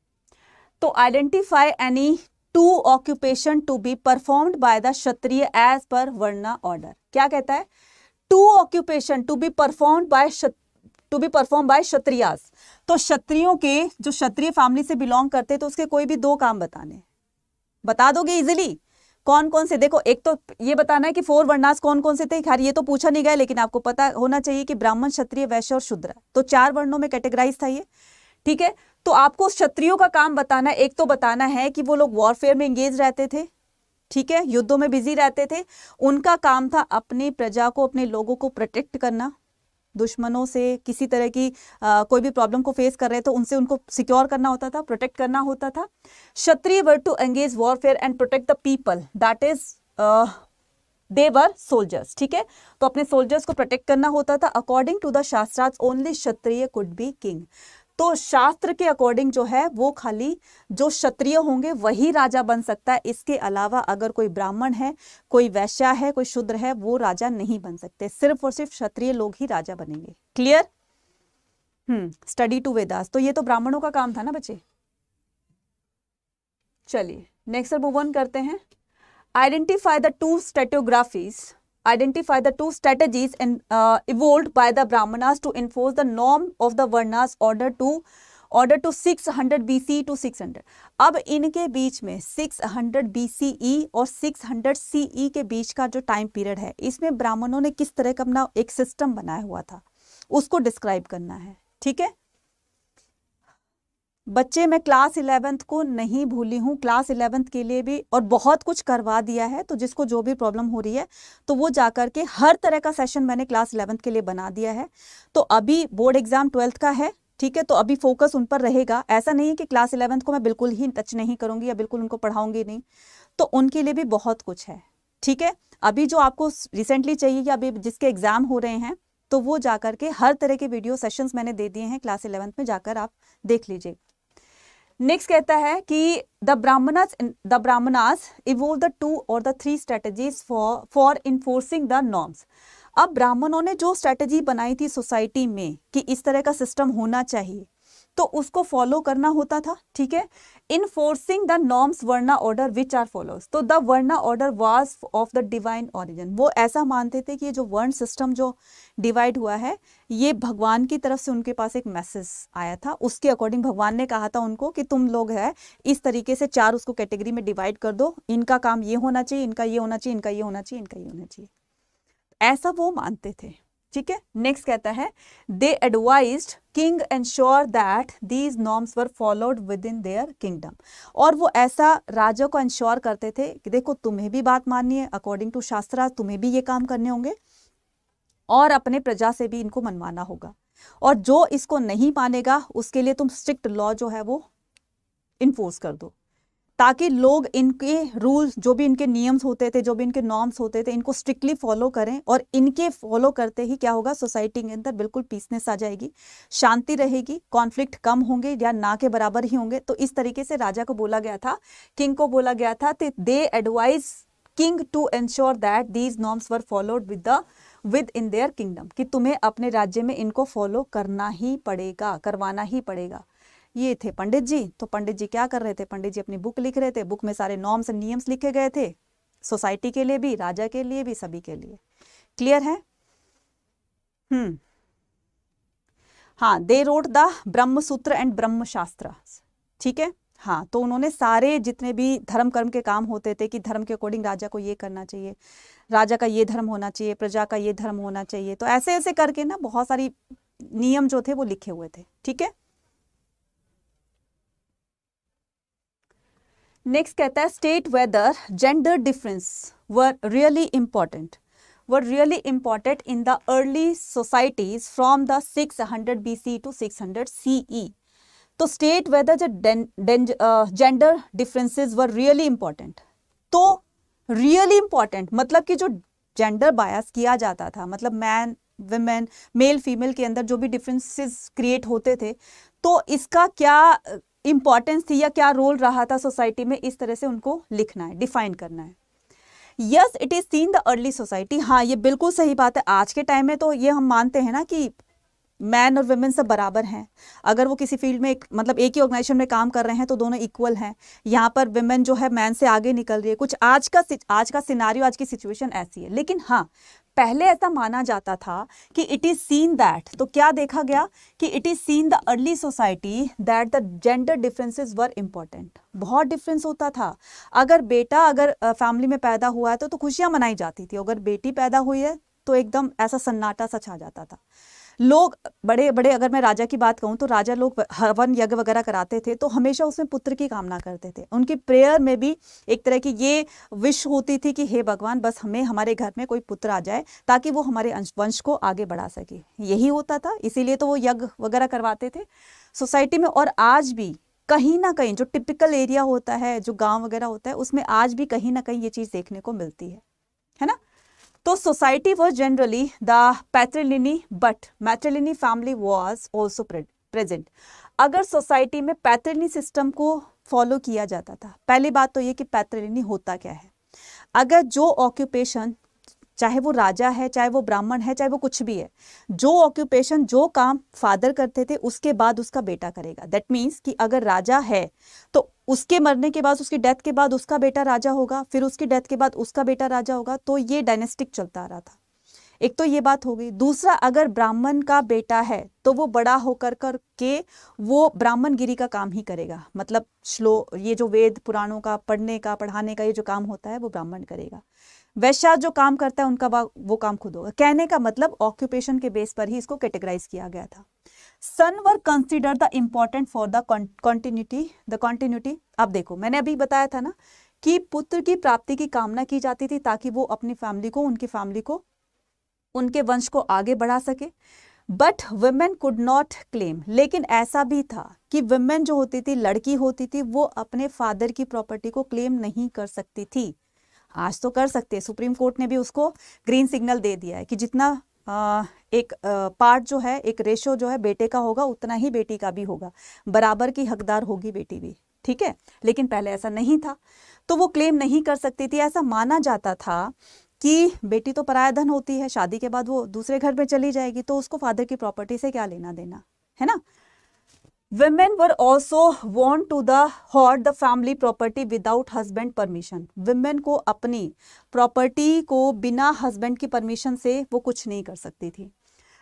तो identify any two occupation to be performed by the kshatriya as per varna order क्या कहता है two occupation to be performed by to be perform by kshatriyas तो क्षत्रियो के जो क्षत्रिय फैमिली से बिलोंग करते तो उसके कोई भी दो काम बताने बता दोगे इजिली कौन कौन से देखो एक तो ये बताना है कि फोर वर्णास कौन कौन से थे खैर ये तो पूछा नहीं गया लेकिन आपको पता होना चाहिए कि ब्राह्मण क्षत्रिय वैश्य और शुद्र तो चार वर्णों में कैटेगराइज था ये ठीक है तो आपको उस क्षत्रियो का काम बताना एक तो बताना है कि वो लोग वॉरफेयर में एंगेज रहते थे ठीक है युद्धों में बिजी रहते थे उनका काम था अपनी प्रजा को अपने लोगों को प्रोटेक्ट करना दुश्मनों से किसी तरह की आ, कोई भी प्रॉब्लम को फेस कर रहे थे तो उनसे उनको सिक्योर करना होता था प्रोटेक्ट करना होता था kshatriya were to engage warfare and protect the people that is they were soldiers ठीक है तो अपने सोल्जर्स को प्रोटेक्ट करना होता था according to the shastrartha only kshatriya could be king तो शास्त्र के अकॉर्डिंग जो है वो खाली जो क्षत्रिय होंगे वही राजा बन सकता है इसके अलावा अगर कोई ब्राह्मण है कोई वैश्या है कोई शुद्र है वो राजा नहीं बन सकते सिर्फ और सिर्फ क्षत्रिय लोग ही राजा बनेंगे clear hmm study to Vedas तो ये तो ब्राह्मणों का काम था ना बच्चे चलिए नेक्स्ट मूव ऑन करते हैं identify the two strategies identify the two strategies and uh, evolved by the brahmanas to enforce the norm of the varnas order to order to 600 bc to 600 ab inke beech mein 600 bce aur 600 ce ke beech ka jo time period hai isme brahmanon ne kis tarah ka apna ek system banaya hua tha usko describe karna hai theek hai बच्चे मैं class eleventh को नहीं भूली हूँ class eleventh के लिए भी और बहुत कुछ करवा दिया है तो जिसको जो भी प्रॉब्लम हो रही है तो वो जा कर के हर तरह का सेशन मैंने क्लास इलेवेंथ के लिए बना दिया है तो अभी बोर्ड एग्जाम ट्वेल्थ का है ठीक है तो अभी फोकस उन पर रहेगा ऐसा नहीं है कि क्लास इलेवेंथ को मैं बिल्कुल ही टच नहीं करूँगी या बिल्कुल उनको पढ़ाऊंगी नहीं तो उनके लिए भी बहुत कुछ है ठीक है अभी जो आपको रिसेंटली चाहिए या अभी जिसके एग्जाम हो रहे हैं तो वो जाकर के हर तरह के वीडियो सेशंस मैंने दे दिए हैं क्लास इलेवंथ में जाकर आप देख लीजिए नेक्स्ट कहता है कि the Brahmanas the Brahmanas evolve the two और the three strategies for for enforcing the norms अब ब्राह्मणों ने जो स्ट्रेटजी बनाई थी सोसाइटी में कि इस तरह का सिस्टम होना चाहिए तो उसको फॉलो करना होता था ठीक है enforcing the norms varna order which are follows तो the varna order was of the divine origin वो ऐसा मानते थे कि ये जो वर्ण सिस्टम जो डिवाइड हुआ है ये भगवान की तरफ से उनके पास एक मैसेज आया था उसके अकॉर्डिंग भगवान ने कहा था उनको कि तुम लोग है इस तरीके से चार उसको कैटेगरी में डिवाइड कर दो इनका काम ये होना चाहिए इनका ये होना चाहिए इनका ये होना चाहिए इनका ये होना चाहिए ऐसा वो मानते थे ठीक है नेक्स्ट कहता है they advise king ensure that these norms were followed within their kingdom और वो ऐसा राजा को इंश्योर करते थे कि देखो तुम्हें भी बात माननी है अकॉर्डिंग टू शास्त्रा तुम्हें भी ये काम करने होंगे और अपने प्रजा से भी इनको मनवाना होगा और जो इसको नहीं मानेगा उसके लिए तुम स्ट्रिक्ट लॉ जो है वो इन्फोर्स कर दो ताकि लोग इनके रूल्स जो भी इनके नियम्स होते थे जो भी इनके नॉर्म्स होते थे इनको स्ट्रिक्टली फॉलो करें और इनके फॉलो करते ही क्या होगा सोसाइटी के अंदर बिल्कुल पीसनेस आ जाएगी शांति रहेगी कॉन्फ्लिक्ट कम होंगे या ना के बराबर ही होंगे तो इस तरीके से राजा को बोला गया था किंग को बोला गया था they advise king to ensure that these norms were followed with the within their kingdom कि तुम्हें अपने राज्य में इनको फॉलो करना ही पड़ेगा करवाना ही पड़ेगा ये थे पंडित जी तो पंडित जी क्या कर रहे थे पंडित जी अपनी बुक लिख रहे थे बुक में सारे नॉर्म्स एंड नियम्स लिखे गए थे सोसाइटी के लिए भी राजा के लिए भी सभी के लिए क्लियर है हम्म हाँ दे रोट द ब्रह्म सूत्र एंड ब्रह्म शास्त्र ठीक है हाँ तो उन्होंने सारे जितने भी धर्म कर्म के काम होते थे कि धर्म के अकॉर्डिंग राजा को ये करना चाहिए राजा का ये धर्म होना चाहिए प्रजा का ये धर्म होना चाहिए तो ऐसे ऐसे करके ना बहुत सारी नियम जो थे वो लिखे हुए थे ठीक है नेक्स्ट कहता है state whether gender difference were really important were really important in the early societies from the 600 C to C E तो स्टेट वेदर जो gender differences were really important तो रियली इम्पॉर्टेंट मतलब कि जो जेंडर बायस किया जाता था मतलब मैन वेमेन मेल फीमेल के अंदर जो भी डिफरेंसेज क्रिएट होते थे तो इसका क्या इम्पॉर्टेंस थी या क्या रोल रहा था सोसाइटी में इस तरह से उनको लिखना है डिफाइन करना है yes it is seen the early society हाँ ये बिल्कुल सही बात है आज के टाइम में तो ये हम मानते हैं ना कि मैन और वुमेन सब बराबर हैं अगर वो किसी फील्ड में एक मतलब एक ही ऑर्गेनाइजेशन में काम कर रहे हैं तो दोनों इक्वल हैं यहाँ पर वुमेन जो है मैन से आगे निकल रही है कुछ आज का आज का सिनारियो आज की सिचुएशन ऐसी है लेकिन हाँ पहले ऐसा माना जाता था कि इट इज़ सीन दैट तो क्या देखा गया कि it is seen the early society that the gender differences were important बहुत डिफरेंस होता था अगर बेटा अगर फैमिली में पैदा हुआ है तो, तो खुशियां मनाई जाती थी अगर बेटी पैदा हुई है तो एकदम ऐसा सन्नाटा सा छा जाता था लोग बड़े बड़े अगर मैं राजा की बात कहूँ तो राजा लोग हवन यज्ञ वगैरह कराते थे तो हमेशा उसमें पुत्र की कामना करते थे उनकी प्रेयर में भी एक तरह की ये विश होती थी कि हे भगवान बस हमें हमारे घर में कोई पुत्र आ जाए ताकि वो हमारे वंश को आगे बढ़ा सके यही होता था इसीलिए तो वो यज्ञ वगैरह करवाते थे सोसाइटी में और आज भी कहीं ना कहीं जो टिपिकल एरिया होता है जो गांव वगैरह होता है उसमें आज भी कहीं ना कहीं ये चीज़ देखने को मिलती है है ना तो society was generally the patrilineal but matrilineal family was also present अगर सोसाइटी में पैथ्रिनी सिस्टम को फॉलो किया जाता था पहली बात तो ये कि पैथ्रिलिनी होता क्या है अगर जो ऑक्यूपेशन चाहे वो राजा है चाहे वो ब्राह्मण है चाहे वो कुछ भी है जो ऑक्यूपेशन जो काम फादर करते थे उसके बाद उसका बेटा करेगा दैट मीन्स कि अगर राजा है तो उसके मरने के बाद उसकी डेथ के बाद उसका बेटा राजा होगा फिर उसकी डेथ के बाद उसका बेटा राजा होगा तो ये डायनेस्टिक चलता आ रहा था एक तो ये बात हो गई दूसरा अगर ब्राह्मण का बेटा है तो वो बड़ा होकर कर के वो ब्राह्मण गिरी का काम ही करेगा मतलब श्लो ये जो वेद पुराणों का पढ़ने का पढ़ाने का ये जो काम होता है वो ब्राह्मण करेगा वैश्या जो काम करता है उनका वो काम खुद होगा कहने का मतलब ऑक्यूपेशन के बेस पर ही इसको कैटेगराइज किया गया था sons were consider the important for the continuity the continuity अब देखो मैंने अभी बताया था ना कि पुत्र की प्राप्ति की कामना की जाती थी ताकि वो अपनी फैमिली को उनकी फैमिली को उनके वंश को आगे बढ़ा सके but women could not claim लेकिन ऐसा भी था कि वुमेन जो होती थी लड़की होती थी वो अपने फादर की प्रॉपर्टी को क्लेम नहीं कर सकती थी आज तो कर सकते हैं सुप्रीम कोर्ट ने भी उसको ग्रीन सिग्नल दे दिया है कि जितना आ, एक पार्ट जो है एक रेशो जो है बेटे का होगा उतना ही बेटी का भी होगा बराबर की हकदार होगी बेटी भी ठीक है लेकिन पहले ऐसा नहीं था तो वो क्लेम नहीं कर सकती थी ऐसा माना जाता था कि बेटी तो पराया धन होती है शादी के बाद वो दूसरे घर में चली जाएगी तो उसको फादर की प्रॉपर्टी से क्या लेना देना है ना Women were also warned to the hoard the family property without husband permission. Women को अपनी property को बिना husband की permission से वो कुछ नहीं कर सकती थी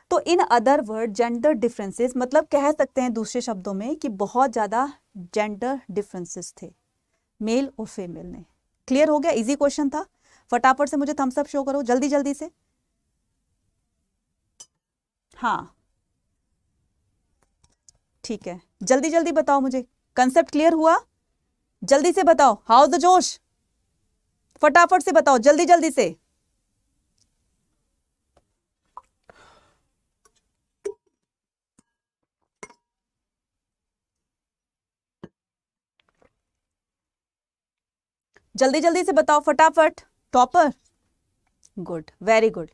तो in other word gender differences मतलब कह सकते हैं दूसरे शब्दों में कि बहुत ज़्यादा जेंडर डिफरेंसेस थे मेल और फीमेल ने क्लियर हो गया इजी क्वेश्चन था फटाफट से मुझे थम्सअप शो करो जल्दी जल्दी से हाँ ठीक है जल्दी जल्दी बताओ मुझे कंसेप्ट क्लियर हुआ जल्दी से बताओ हाउ द जोश फटाफट से बताओ जल्दी जल्दी से जल्दी जल्दी से बताओ फटाफट टॉपर गुड वेरी गुड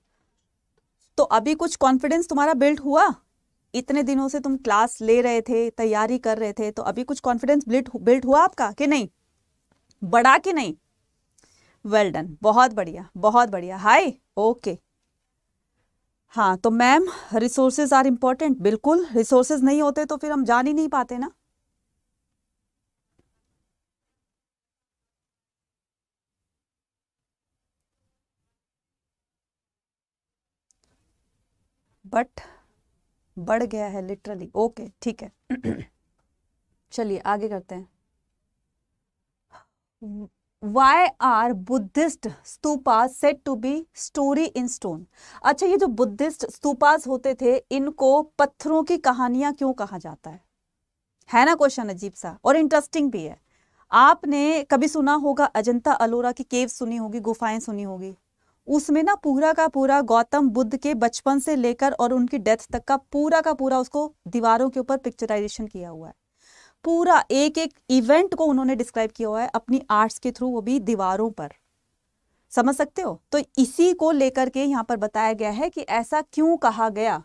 तो अभी कुछ कॉन्फिडेंस तुम्हारा बिल्ड हुआ इतने दिनों से तुम क्लास ले रहे थे तैयारी कर रहे थे तो अभी कुछ कॉन्फिडेंस बिल्ड हुआ आपका कि नहीं बड़ा कि नहीं वेल डन बहुत बढ़िया बहुत बढ़िया हाय ओके हाँ तो मैम रिसोर्सेज आर इम्पोर्टेंट बिल्कुल रिसोर्सेज नहीं होते तो फिर हम जान ही नहीं पाते ना बट बढ़ गया है लिटरली ओके ठीक है चलिए आगे करते हैं Why are Buddhist stupas said to be story in stone अच्छा ये जो बुद्धिस्ट stupas होते थे इनको पत्थरों की कहानियां क्यों कहा जाता है है ना क्वेश्चन अजीब सा और इंटरेस्टिंग भी है आपने कभी सुना होगा अजंता अलोरा की केव सुनी होगी गुफाएं सुनी होगी उसमें ना पूरा का पूरा गौतम बुद्ध के बचपन से लेकर और उनकी डेथ तक का पूरा का पूरा उसको दीवारों के ऊपर पिक्चराइजेशन किया हुआ है पूरा एक एक इवेंट को उन्होंने डिस्क्राइब किया हुआ है अपनी आर्ट्स के थ्रू वो भी दीवारों पर समझ सकते हो तो इसी को लेकर के यहाँ पर बताया गया है कि ऐसा क्यों कहा गया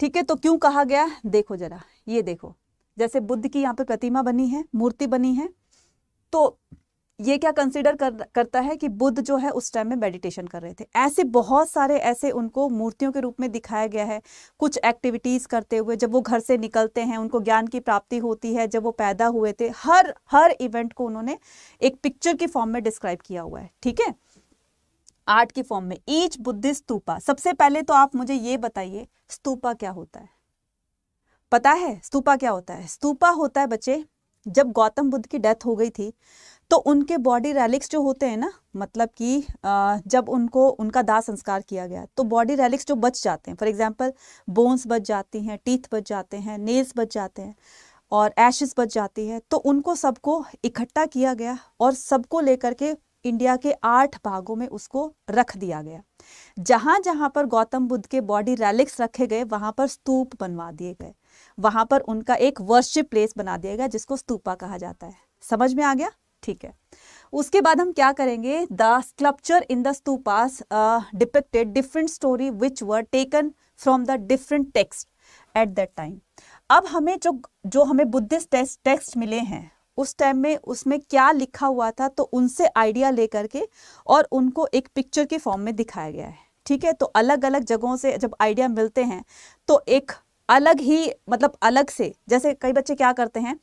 ठीक है तो क्यों कहा गया देखो जरा ये देखो जैसे बुद्ध की यहाँ पर प्रतिमा बनी है मूर्ति बनी है तो ये क्या कंसिडर कर करता है कि बुद्ध जो है उस टाइम में मेडिटेशन कर रहे थे ऐसे बहुत सारे ऐसे उनको मूर्तियों के रूप में दिखाया गया है कुछ एक्टिविटीज़ करते हुए जब वो घर से निकलते हैं उनको ज्ञान की प्राप्ति होती है जब वो पैदा हुए थे हर हर इवेंट को उन्होंने एक पिक्चर की फॉर्म में डिस्क्राइब किया हुआ है ठीक है आर्ट की फॉर्म में ईच बुद्धिस्ट स्तूपा सबसे पहले तो आप मुझे ये बताइए स्तूपा क्या होता है पता है स्तूपा क्या होता है स्तूपा होता है बच्चे जब गौतम बुद्ध की डेथ हो गई थी तो उनके बॉडी रेलिक्स जो होते हैं ना मतलब कि जब उनको उनका दाह संस्कार किया गया तो बॉडी रेलिक्स जो बच जाते हैं फॉर एग्जांपल बोन्स बच जाती हैं टीथ बच जाते हैं नेल्स बच जाते हैं और एशेस बच जाती है तो उनको सबको इकट्ठा किया गया और सबको लेकर के इंडिया के आठ भागों में उसको रख दिया गया जहाँ जहाँ पर गौतम बुद्ध के बॉडी रैलिक्स रखे गए वहाँ पर स्तूप बनवा दिए गए वहाँ पर उनका एक वर्शिप प्लेस बना दिया गया जिसको स्तूपा कहा जाता है समझ में आ गया ठीक है उसके बाद हम क्या करेंगे the sculpture in the stupas depicted different story which were taken from the different text at that time अब हमें जो जो हमें बुद्धिस्ट टेक्स्ट मिले हैं उस टाइम में उसमें क्या लिखा हुआ था तो उनसे आइडिया लेकर के और उनको एक पिक्चर के फॉर्म में दिखाया गया है ठीक है तो अलग अलग जगहों से जब आइडिया मिलते हैं तो एक अलग ही मतलब अलग से जैसे कई बच्चे क्या करते हैं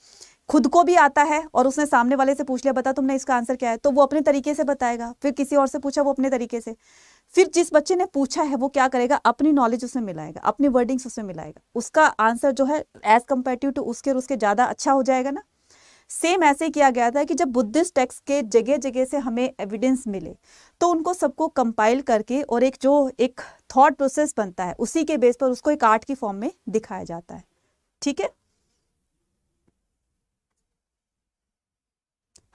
खुद को भी आता है और उसने सामने वाले से पूछ लिया बता तुमने इसका आंसर क्या है तो वो अपने तरीके से बताएगा फिर किसी और से पूछा वो अपने तरीके से फिर जिस बच्चे ने पूछा है वो क्या करेगा अपनी नॉलेज उसमें मिलाएगा अपनी वर्डिंग्स उसमें मिलाएगा उसका आंसर जो है एज कम्पेयर टू उसके और उसके ज़्यादा अच्छा हो जाएगा ना सेम ऐसे किया गया था कि जब बुद्धिस्ट टेक्स के जगह जगह से हमें एविडेंस मिले तो उनको सबको कंपाइल करके और एक जो एक थॉट प्रोसेस बनता है उसी के बेस पर उसको एक आर्ट की फॉर्म में दिखाया जाता है ठीक है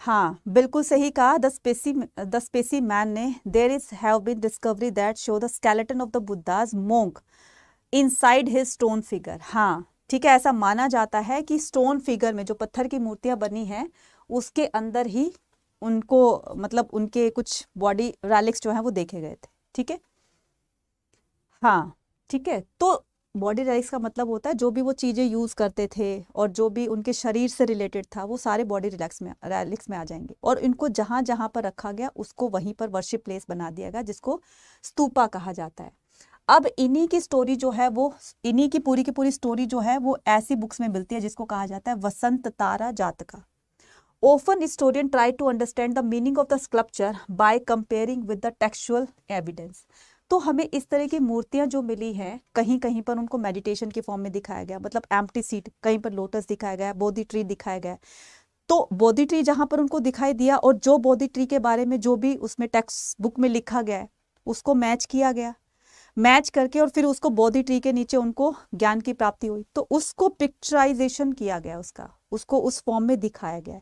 हाँ बिल्कुल सही कहा the specie the specimen ने there is have been discovery that show the skeleton of the Buddha's monk inside his stone figure हाँ ठीक है ऐसा माना जाता है कि स्टोन फिगर में जो पत्थर की मूर्तियां बनी हैं उसके अंदर ही उनको मतलब उनके कुछ बॉडी रैलिक्स जो हैं वो देखे गए थे ठीक है हाँ ठीक है तो बॉडी रिलैक्स का मतलब होता है जो भी वो चीज़ें यूज़ करते थे और जो भी उनके शरीर से रिलेटेड था वो सारे बॉडी रिलैक्स में रैलिक्स में आ जाएंगे और इनको जहाँ जहाँ पर रखा गया उसको वहीं पर वर्शिप प्लेस बना दिया गया जिसको स्तूपा कहा जाता है अब इन्हीं की स्टोरी जो है वो इन्हीं की पूरी की पूरी स्टोरी जो है वो ऐसी बुक्स में मिलती है जिसको कहा जाता है Vessantara Jataka often historian try to understand the meaning of the sculpture by comparing with the textual evidence तो हमें इस तरह की मूर्तियां जो मिली हैं कहीं कहीं पर उनको मेडिटेशन के फॉर्म में दिखाया गया मतलब एम्प्टी सीट कहीं पर लोटस दिखाया गया बोधी ट्री दिखाया गया तो बोधी ट्री जहां पर उनको दिखाई दिया और जो बोधी ट्री के बारे में जो भी उसमें टेक्स्ट बुक में लिखा गया है उसको मैच किया गया मैच करके और फिर उसको बोधी ट्री के नीचे उनको ज्ञान की प्राप्ति हुई तो उसको पिक्चराइजेशन किया गया उसका उसको उस फॉर्म में दिखाया गया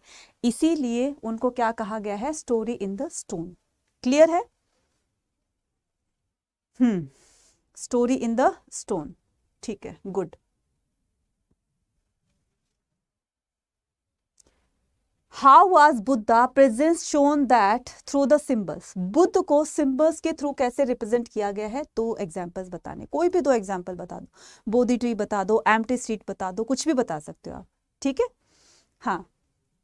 इसीलिए उनको क्या कहा गया है story in the stone clear है hmm story in the stone ठीक है good how was Buddha presence shown that through the symbols Buddha को सिम्बल्स के थ्रू कैसे रिप्रेजेंट किया गया है दो एग्जाम्पल्स बताने कोई भी दो एग्जाम्पल बता दो बोधी ट्री बता दो एम्प्टी स्ट्रीट बता दो कुछ भी बता सकते हो आप ठीक है हाँ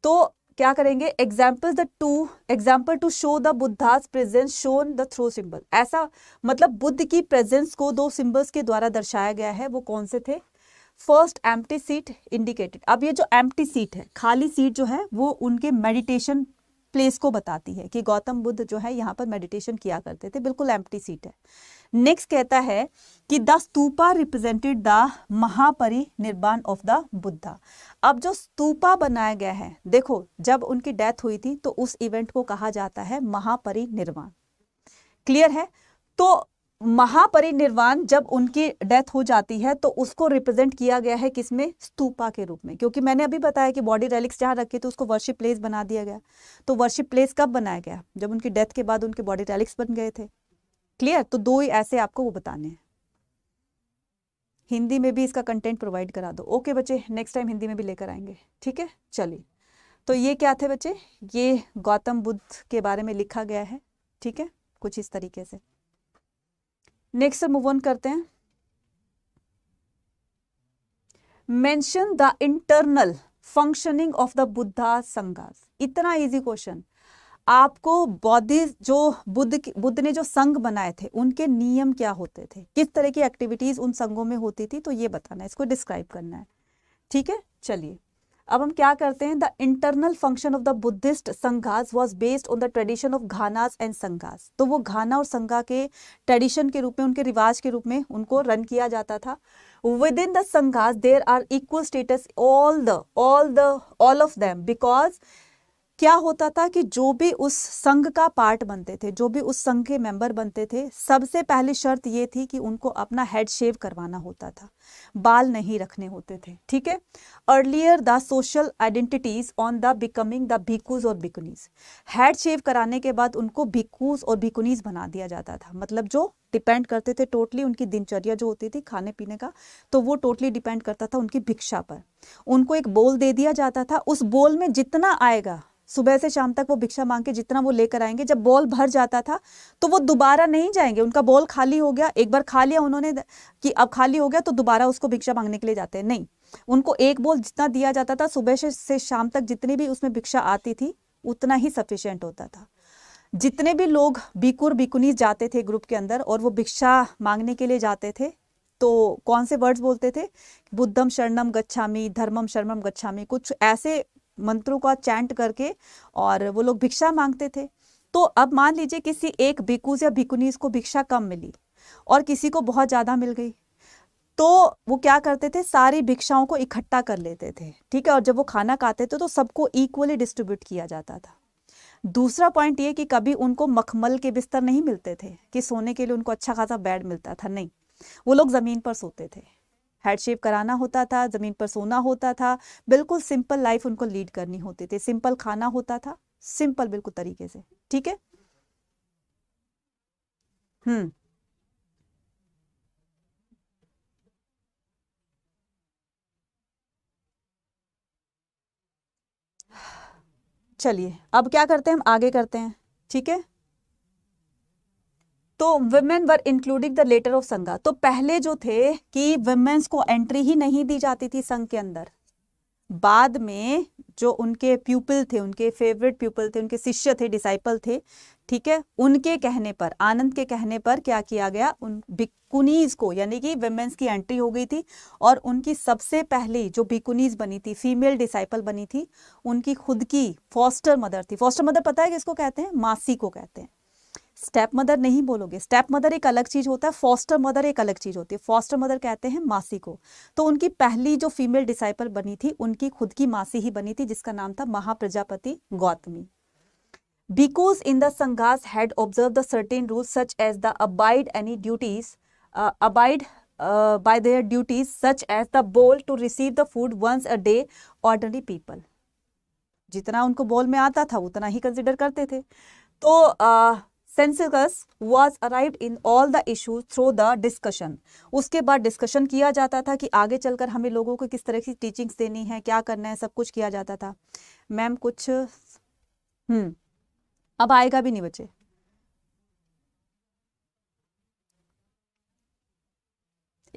तो क्या करेंगे example the two example to show the Buddha's presence shown the through symbol ऐसा मतलब बुद्ध की प्रेजेंस को दो सिंबल्स के द्वारा दर्शाया गया है वो कौन से थे फर्स्ट एम्प्टी सीट इंडिकेटेड अब ये जो एम्प्टी सीट है खाली सीट जो है वो उनके मेडिटेशन प्लेस को बताती है कि गौतम बुद्ध जो है यहाँ पर मेडिटेशन किया करते थे बिल्कुल एम्प्टी सीट है नेक्स्ट कहता है कि the stupa represented the Mahaparinirvana of the Buddha अब जो स्तूपा बनाया गया है देखो जब उनकी डेथ हुई थी तो उस इवेंट को कहा जाता है महापरिनिर्वाण क्लियर है तो महापरिनिर्वाण जब उनकी डेथ हो जाती है तो उसको रिप्रेजेंट किया गया है किसमें स्तूपा के रूप में क्योंकि मैंने अभी बताया कि बॉडी रेलिक्स जहाँ रखे थे उसको वर्शिप प्लेस बना दिया गया तो वर्शिप प्लेस कब बनाया गया जब उनकी डेथ के बाद उनके बॉडी रेलिक्स बन गए थे क्लियर तो दो ही ऐसे आपको वो बताने हैं हिंदी में भी इसका कंटेंट प्रोवाइड करा दो ओके बच्चे नेक्स्ट टाइम हिंदी में भी लेकर आएंगे ठीक है चलिए तो ये क्या थे बच्चे ये गौतम बुद्ध के बारे में लिखा गया है ठीक है कुछ इस तरीके से नेक्स्ट मूव ऑन करते हैं mention the internal functioning of the Buddha sanghas इतना इजी क्वेश्चन आपको बौद्धिस्ट जो बुद्ध बुद्ध ने जो संघ बनाए थे उनके नियम क्या होते थे किस तरह की एक्टिविटीज़ उन संघों में होती थी तो ये बताना है इसको डिस्क्राइब करना है ठीक है चलिए अब हम क्या करते हैं the internal function of the Buddhist sanghas was based on the tradition of ganas and sanghas तो वो घाना और संघा के ट्रेडिशन के रूप में उनके रिवाज के रूप में उनको रन किया जाता था within the sanghas there are equal status all the all the all of them because क्या होता था कि जो भी उस संघ का पार्ट बनते थे जो भी उस संघ के मेंबर बनते थे सबसे पहली शर्त ये थी कि उनको अपना हेड शेव करवाना होता था बाल नहीं रखने होते थे ठीक है earlier the social identities on the becoming the bhikkhus और भिकुनीज हेड शेव कराने के बाद उनको भिकूज और भिकुनीज बना दिया जाता था मतलब जो डिपेंड करते थे टोटली उनकी दिनचर्या जो होती थी खाने पीने का तो वो टोटली डिपेंड करता था उनकी भिक्षा पर उनको एक बोल दे दिया जाता था उस बोल में जितना आएगा सुबह से शाम तक वो भिक्षा मांग के जितना वो लेकर आएंगे जब बॉल भर जाता था तो वो दोबारा नहीं जाएंगे उनका बॉल खाली हो गया एक बार खा लिया उन्होंने कि अब खाली हो गया तो दोबारा उसको भिक्षा मांगने के लिए जाते हैं नहीं उनको एक बॉल जितना दिया जाता था सुबह से शाम तक जितनी भी उसमें भिक्षा आती थी उतना ही सफिशियंट होता था जितने भी लोग बिकुर बिकुनी जाते थे ग्रुप के अंदर और वो भिक्षा मांगने के लिए जाते थे तो कौन से वर्ड्स बोलते थे बुद्धम शरणम गच्छामी धर्मम शरणम गच्छामी कुछ ऐसे मंत्रों का चैंट करके और वो लोग भिक्षा मांगते थे तो अब मान लीजिए किसी एक भिकूज या भिकुनीस को भिक्षा कम मिली और किसी को बहुत ज़्यादा मिल गई तो वो क्या करते थे सारी भिक्षाओं को इकट्ठा कर लेते थे ठीक है और जब वो खाना खाते थे तो सबको इक्वली डिस्ट्रीब्यूट किया जाता था दूसरा पॉइंट ये कि कभी उनको मखमल के बिस्तर नहीं मिलते थे कि सोने के लिए उनको अच्छा खासा बेड मिलता था नहीं वो लोग ज़मीन पर सोते थे हेड शेप कराना होता था ज़मीन पर सोना होता था बिल्कुल सिंपल लाइफ उनको लीड करनी होती थी सिंपल खाना होता था सिंपल बिल्कुल तरीके से ठीक है हम्म चलिए अब क्या करते हैं हम आगे करते हैं ठीक है तो women were including the later of sangha तो पहले जो थे कि वुमेन्स को एंट्री ही नहीं दी जाती थी संघ के अंदर बाद में जो उनके प्यूपल थे उनके फेवरेट प्यूपल थे उनके शिष्य थे डिसाइपल थे ठीक है उनके कहने पर आनंद के कहने पर क्या किया गया उन बिकुनीज को यानी कि वेमेंस की एंट्री हो गई थी और उनकी सबसे पहली जो बिकुनीज बनी थी फीमेल डिसाइपल बनी थी उनकी खुद की फॉस्टर मदर थी फॉस्टर मदर पता है किसको कहते हैं मासी को कहते हैं स्टेप मदर नहीं बोलोगे स्टेप मदर एक अलग चीज होता है फॉस्टर मदर एक अलग चीज होती है फॉस्टर मदर कहते हैं मासी को तो उनकी पहली जो फीमेल डिसाइपल बनी थी उनकी खुद की मासी ही बनी थी जिसका नाम था Mahaprajapati Gautami because in the sanghas had observe the certain rule such as the abide any duties abide by their duties such as the bowl to receive the food once a day ordinary people जितना उनको बोल में आता था उतना ही consider करते थे तो uh, consensus was arrived in all the issue through the discussion उसके बाद डिस्कशन किया जाता था कि आगे चलकर हमें लोगों को किस तरह की टीचिंग्स देनी है क्या करना है सब कुछ किया जाता था मैम कुछ हम्म अब आएगा भी नहीं बच्चे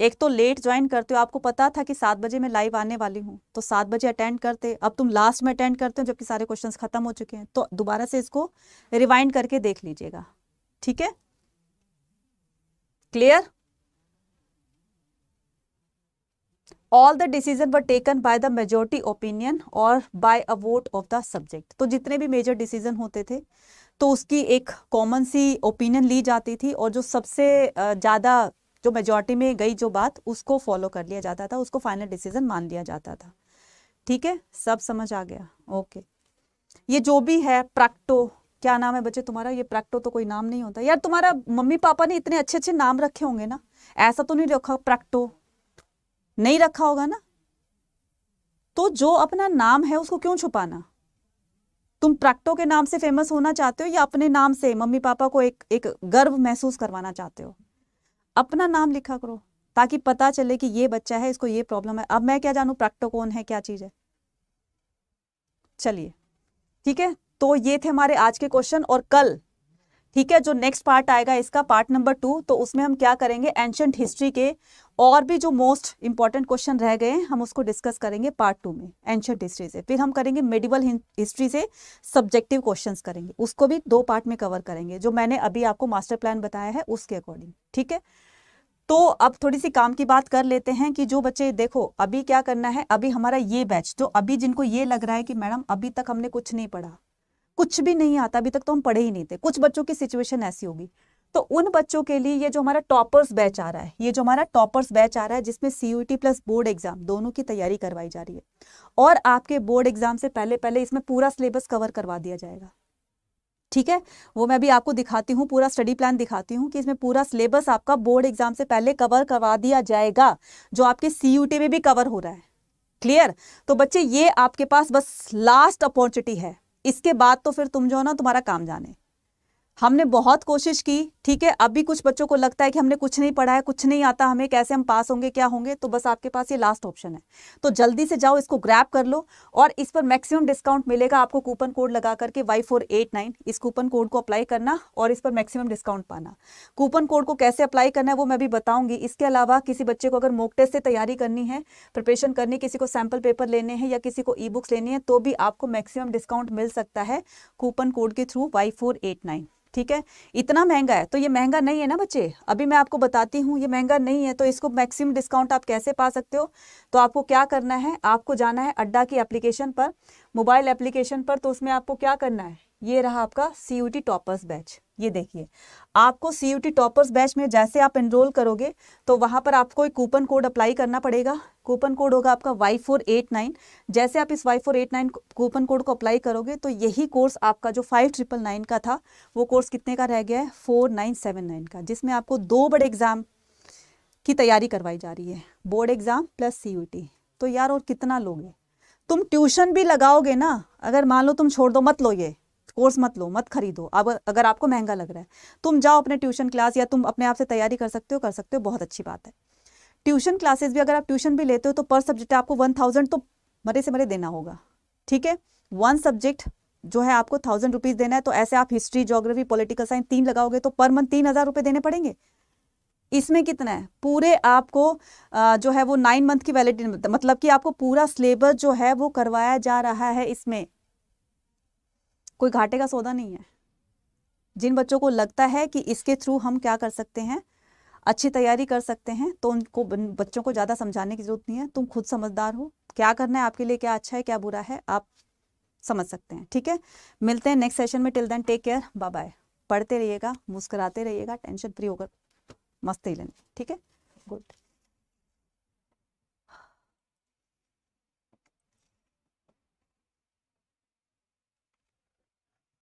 एक तो लेट ज्वाइन करते हो आपको पता था कि सात बजे मैं लाइव आने वाली हूँ तो सात बजे अटेंड करते अब तुम लास्ट में अटेंड करते हो जबकि सारे क्वेश्चंस खत्म हो चुके हैं तो दोबारा से इसको रिवाइंड करके देख लीजिएगा ठीक है clear all the decision were taken by the majority opinion और by a vote of the subject तो जितने भी मेजर डिसीजन होते थे तो उसकी एक कॉमन सी ओपिनियन ली जाती थी और जो सबसे ज़्यादा जो मेजोरिटी में गई जो बात उसको फॉलो कर लिया जाता था उसको फाइनल डिसीजन मान लिया जाता था ठीक है सब समझ आ गया ओके ये जो भी है प्रैक्टो क्या नाम है बच्चे तुम्हारा ये प्रैक्टो तो कोई नाम नहीं होता यार तुम्हारा मम्मी पापा ने इतने अच्छे अच्छे नाम रखे होंगे ना ऐसा तो नहीं रखा प्रैक्टो नहीं रखा होगा ना तो जो अपना नाम है उसको क्यों छुपाना तुम प्रैक्टो के नाम से फेमस होना चाहते हो या अपने नाम से मम्मी पापा को एक एक गर्व महसूस करवाना चाहते हो अपना नाम लिखा करो ताकि पता चले कि ये बच्चा है इसको ये प्रॉब्लम है अब मैं क्या जानू प्रैक्टोकोन है क्या चीज़ है चलिए ठीक है तो ये थे हमारे आज के क्वेश्चन और कल ठीक है जो नेक्स्ट पार्ट आएगा इसका पार्ट नंबर टू तो उसमें हम क्या करेंगे एंशंट हिस्ट्री के और भी जो मोस्ट इंपॉर्टेंट क्वेश्चन रह गए हम उसको डिस्कस करेंगे पार्ट टू में एंशंट हिस्ट्री से फिर हम करेंगे मेडिवल हिस्ट्री से सब्जेक्टिव क्वेश्चन करेंगे उसको भी दो पार्ट में कवर करेंगे जो मैंने अभी आपको मास्टर प्लान बताया है उसके अकॉर्डिंग ठीक है तो अब थोड़ी सी काम की बात कर लेते हैं कि जो बच्चे देखो अभी क्या करना है अभी हमारा ये बैच जो अभी जिनको ये लग रहा है कि मैडम अभी तक हमने कुछ नहीं पढ़ा कुछ भी नहीं आता अभी तक तो हम पढ़े ही नहीं थे कुछ बच्चों की सिचुएशन ऐसी होगी तो उन बच्चों के लिए ये जो हमारा टॉपर्स बैच आ रहा है ये जो हमारा टॉपर्स बैच आ रहा है जिसमें सीयूटी प्लस बोर्ड एग्जाम दोनों की तैयारी करवाई जा रही है और आपके बोर्ड एग्जाम से पहले पहले इसमें पूरा सिलेबस कवर करवा दिया जाएगा ठीक है वो मैं भी आपको दिखाती हूँ पूरा स्टडी प्लान दिखाती हूँ कि इसमें पूरा सिलेबस आपका बोर्ड एग्जाम से पहले कवर करवा दिया जाएगा जो आपके सीयूटी में भी कवर हो रहा है क्लियर तो बच्चे ये आपके पास बस लास्ट अपॉर्चुनिटी है इसके बाद तो फिर तुम जो ना तुम्हारा काम जाने हमने बहुत कोशिश की ठीक है अब भी कुछ बच्चों को लगता है कि हमने कुछ नहीं पढ़ा है कुछ नहीं आता हमें कैसे हम पास होंगे क्या होंगे तो बस आपके पास ये लास्ट ऑप्शन है तो जल्दी से जाओ इसको ग्रैप कर लो और इस पर मैक्सिमम डिस्काउंट मिलेगा आपको कूपन कोड लगा करके वाई फोर एट नाइन इस कूपन कोड को अप्लाई करना और इस पर मैक्सिमम डिस्काउंट पाना कूपन कोड को कैसे अप्लाई करना है वो मैं भी बताऊंगी इसके अलावा किसी बच्चे को अगर मोक टेस्ट से तैयारी करनी है प्रिपरेशन करनी किसी को सैम्पल पेपर लेने हैं या किसी को ई बुक्स लेनी है तो भी आपको मैक्सिमम डिस्काउंट मिल सकता है कूपन कोड के through Y four eight nine ठीक है इतना महंगा है तो ये महंगा नहीं है ना बच्चे अभी मैं आपको बताती हूँ ये महंगा नहीं है तो इसको मैक्सिमम डिस्काउंट आप कैसे पा सकते हो तो आपको क्या करना है आपको जाना है अड्डा की एप्लीकेशन पर मोबाइल एप्लीकेशन पर तो उसमें आपको क्या करना है ये रहा आपका सी यू टॉपर्स बैच ये देखिए आपको सी यू टॉपर्स बैच में जैसे आप एनरोल करोगे तो वहाँ पर आपको एक कूपन कोड अप्लाई करना पड़ेगा कूपन कोड होगा आपका वाई फोर एट नाइन जैसे आप इस Y four eight nine coupon code को अप्लाई करोगे तो यही कोर्स आपका जो फाइव ट्रिपल नाइन का था वो कोर्स कितने का रह गया है फोर नाइन सेवन नाइन का जिसमें आपको दो बड़े एग्ज़ाम की तैयारी करवाई जा रही है बोर्ड एग्ज़ाम प्लस सी तो यार और कितना लोगे तुम ट्यूशन भी लगाओगे ना अगर मान लो तुम छोड़ दो मत लो ये कोर्स मत लो मत खरीदो अब अगर आपको महंगा लग रहा है तुम जाओ अपने ट्यूशन क्लास या तुम अपने आप से तैयारी कर सकते हो कर सकते हो बहुत अच्छी बात है ट्यूशन क्लासेस भी अगर आप ट्यूशन भी लेते हो तो पर सब्जेक्ट आपको वन थाउजेंड तो मरे से मरे देना होगा ठीक है वन सब्जेक्ट जो है आपको थाउजेंड रुपीज देना है तो ऐसे आप हिस्ट्री जोग्राफी पॉलिटिकल साइंस तीन लगाओगे तो पर मंथ तीन हजार रुपये देने पड़ेंगे इसमें कितना है पूरे आपको जो है वो नाइन मंथ की वैलिडिटी मतलब कि आपको पूरा सिलेबस जो है वो करवाया जा रहा है इसमें कोई घाटे का सौदा नहीं है जिन बच्चों को लगता है कि इसके थ्रू हम क्या कर सकते हैं अच्छी तैयारी कर सकते हैं तो उनको बच्चों को ज़्यादा समझाने की ज़रूरत नहीं है तुम खुद समझदार हो क्या करना है आपके लिए क्या अच्छा है क्या बुरा है आप समझ सकते हैं ठीक है मिलते हैं नेक्स्ट सेशन में till then take care bye bye पढ़ते रहिएगा मुस्कुराते रहिएगा टेंशन फ्री होकर मस्ती लेने ठीक है गुड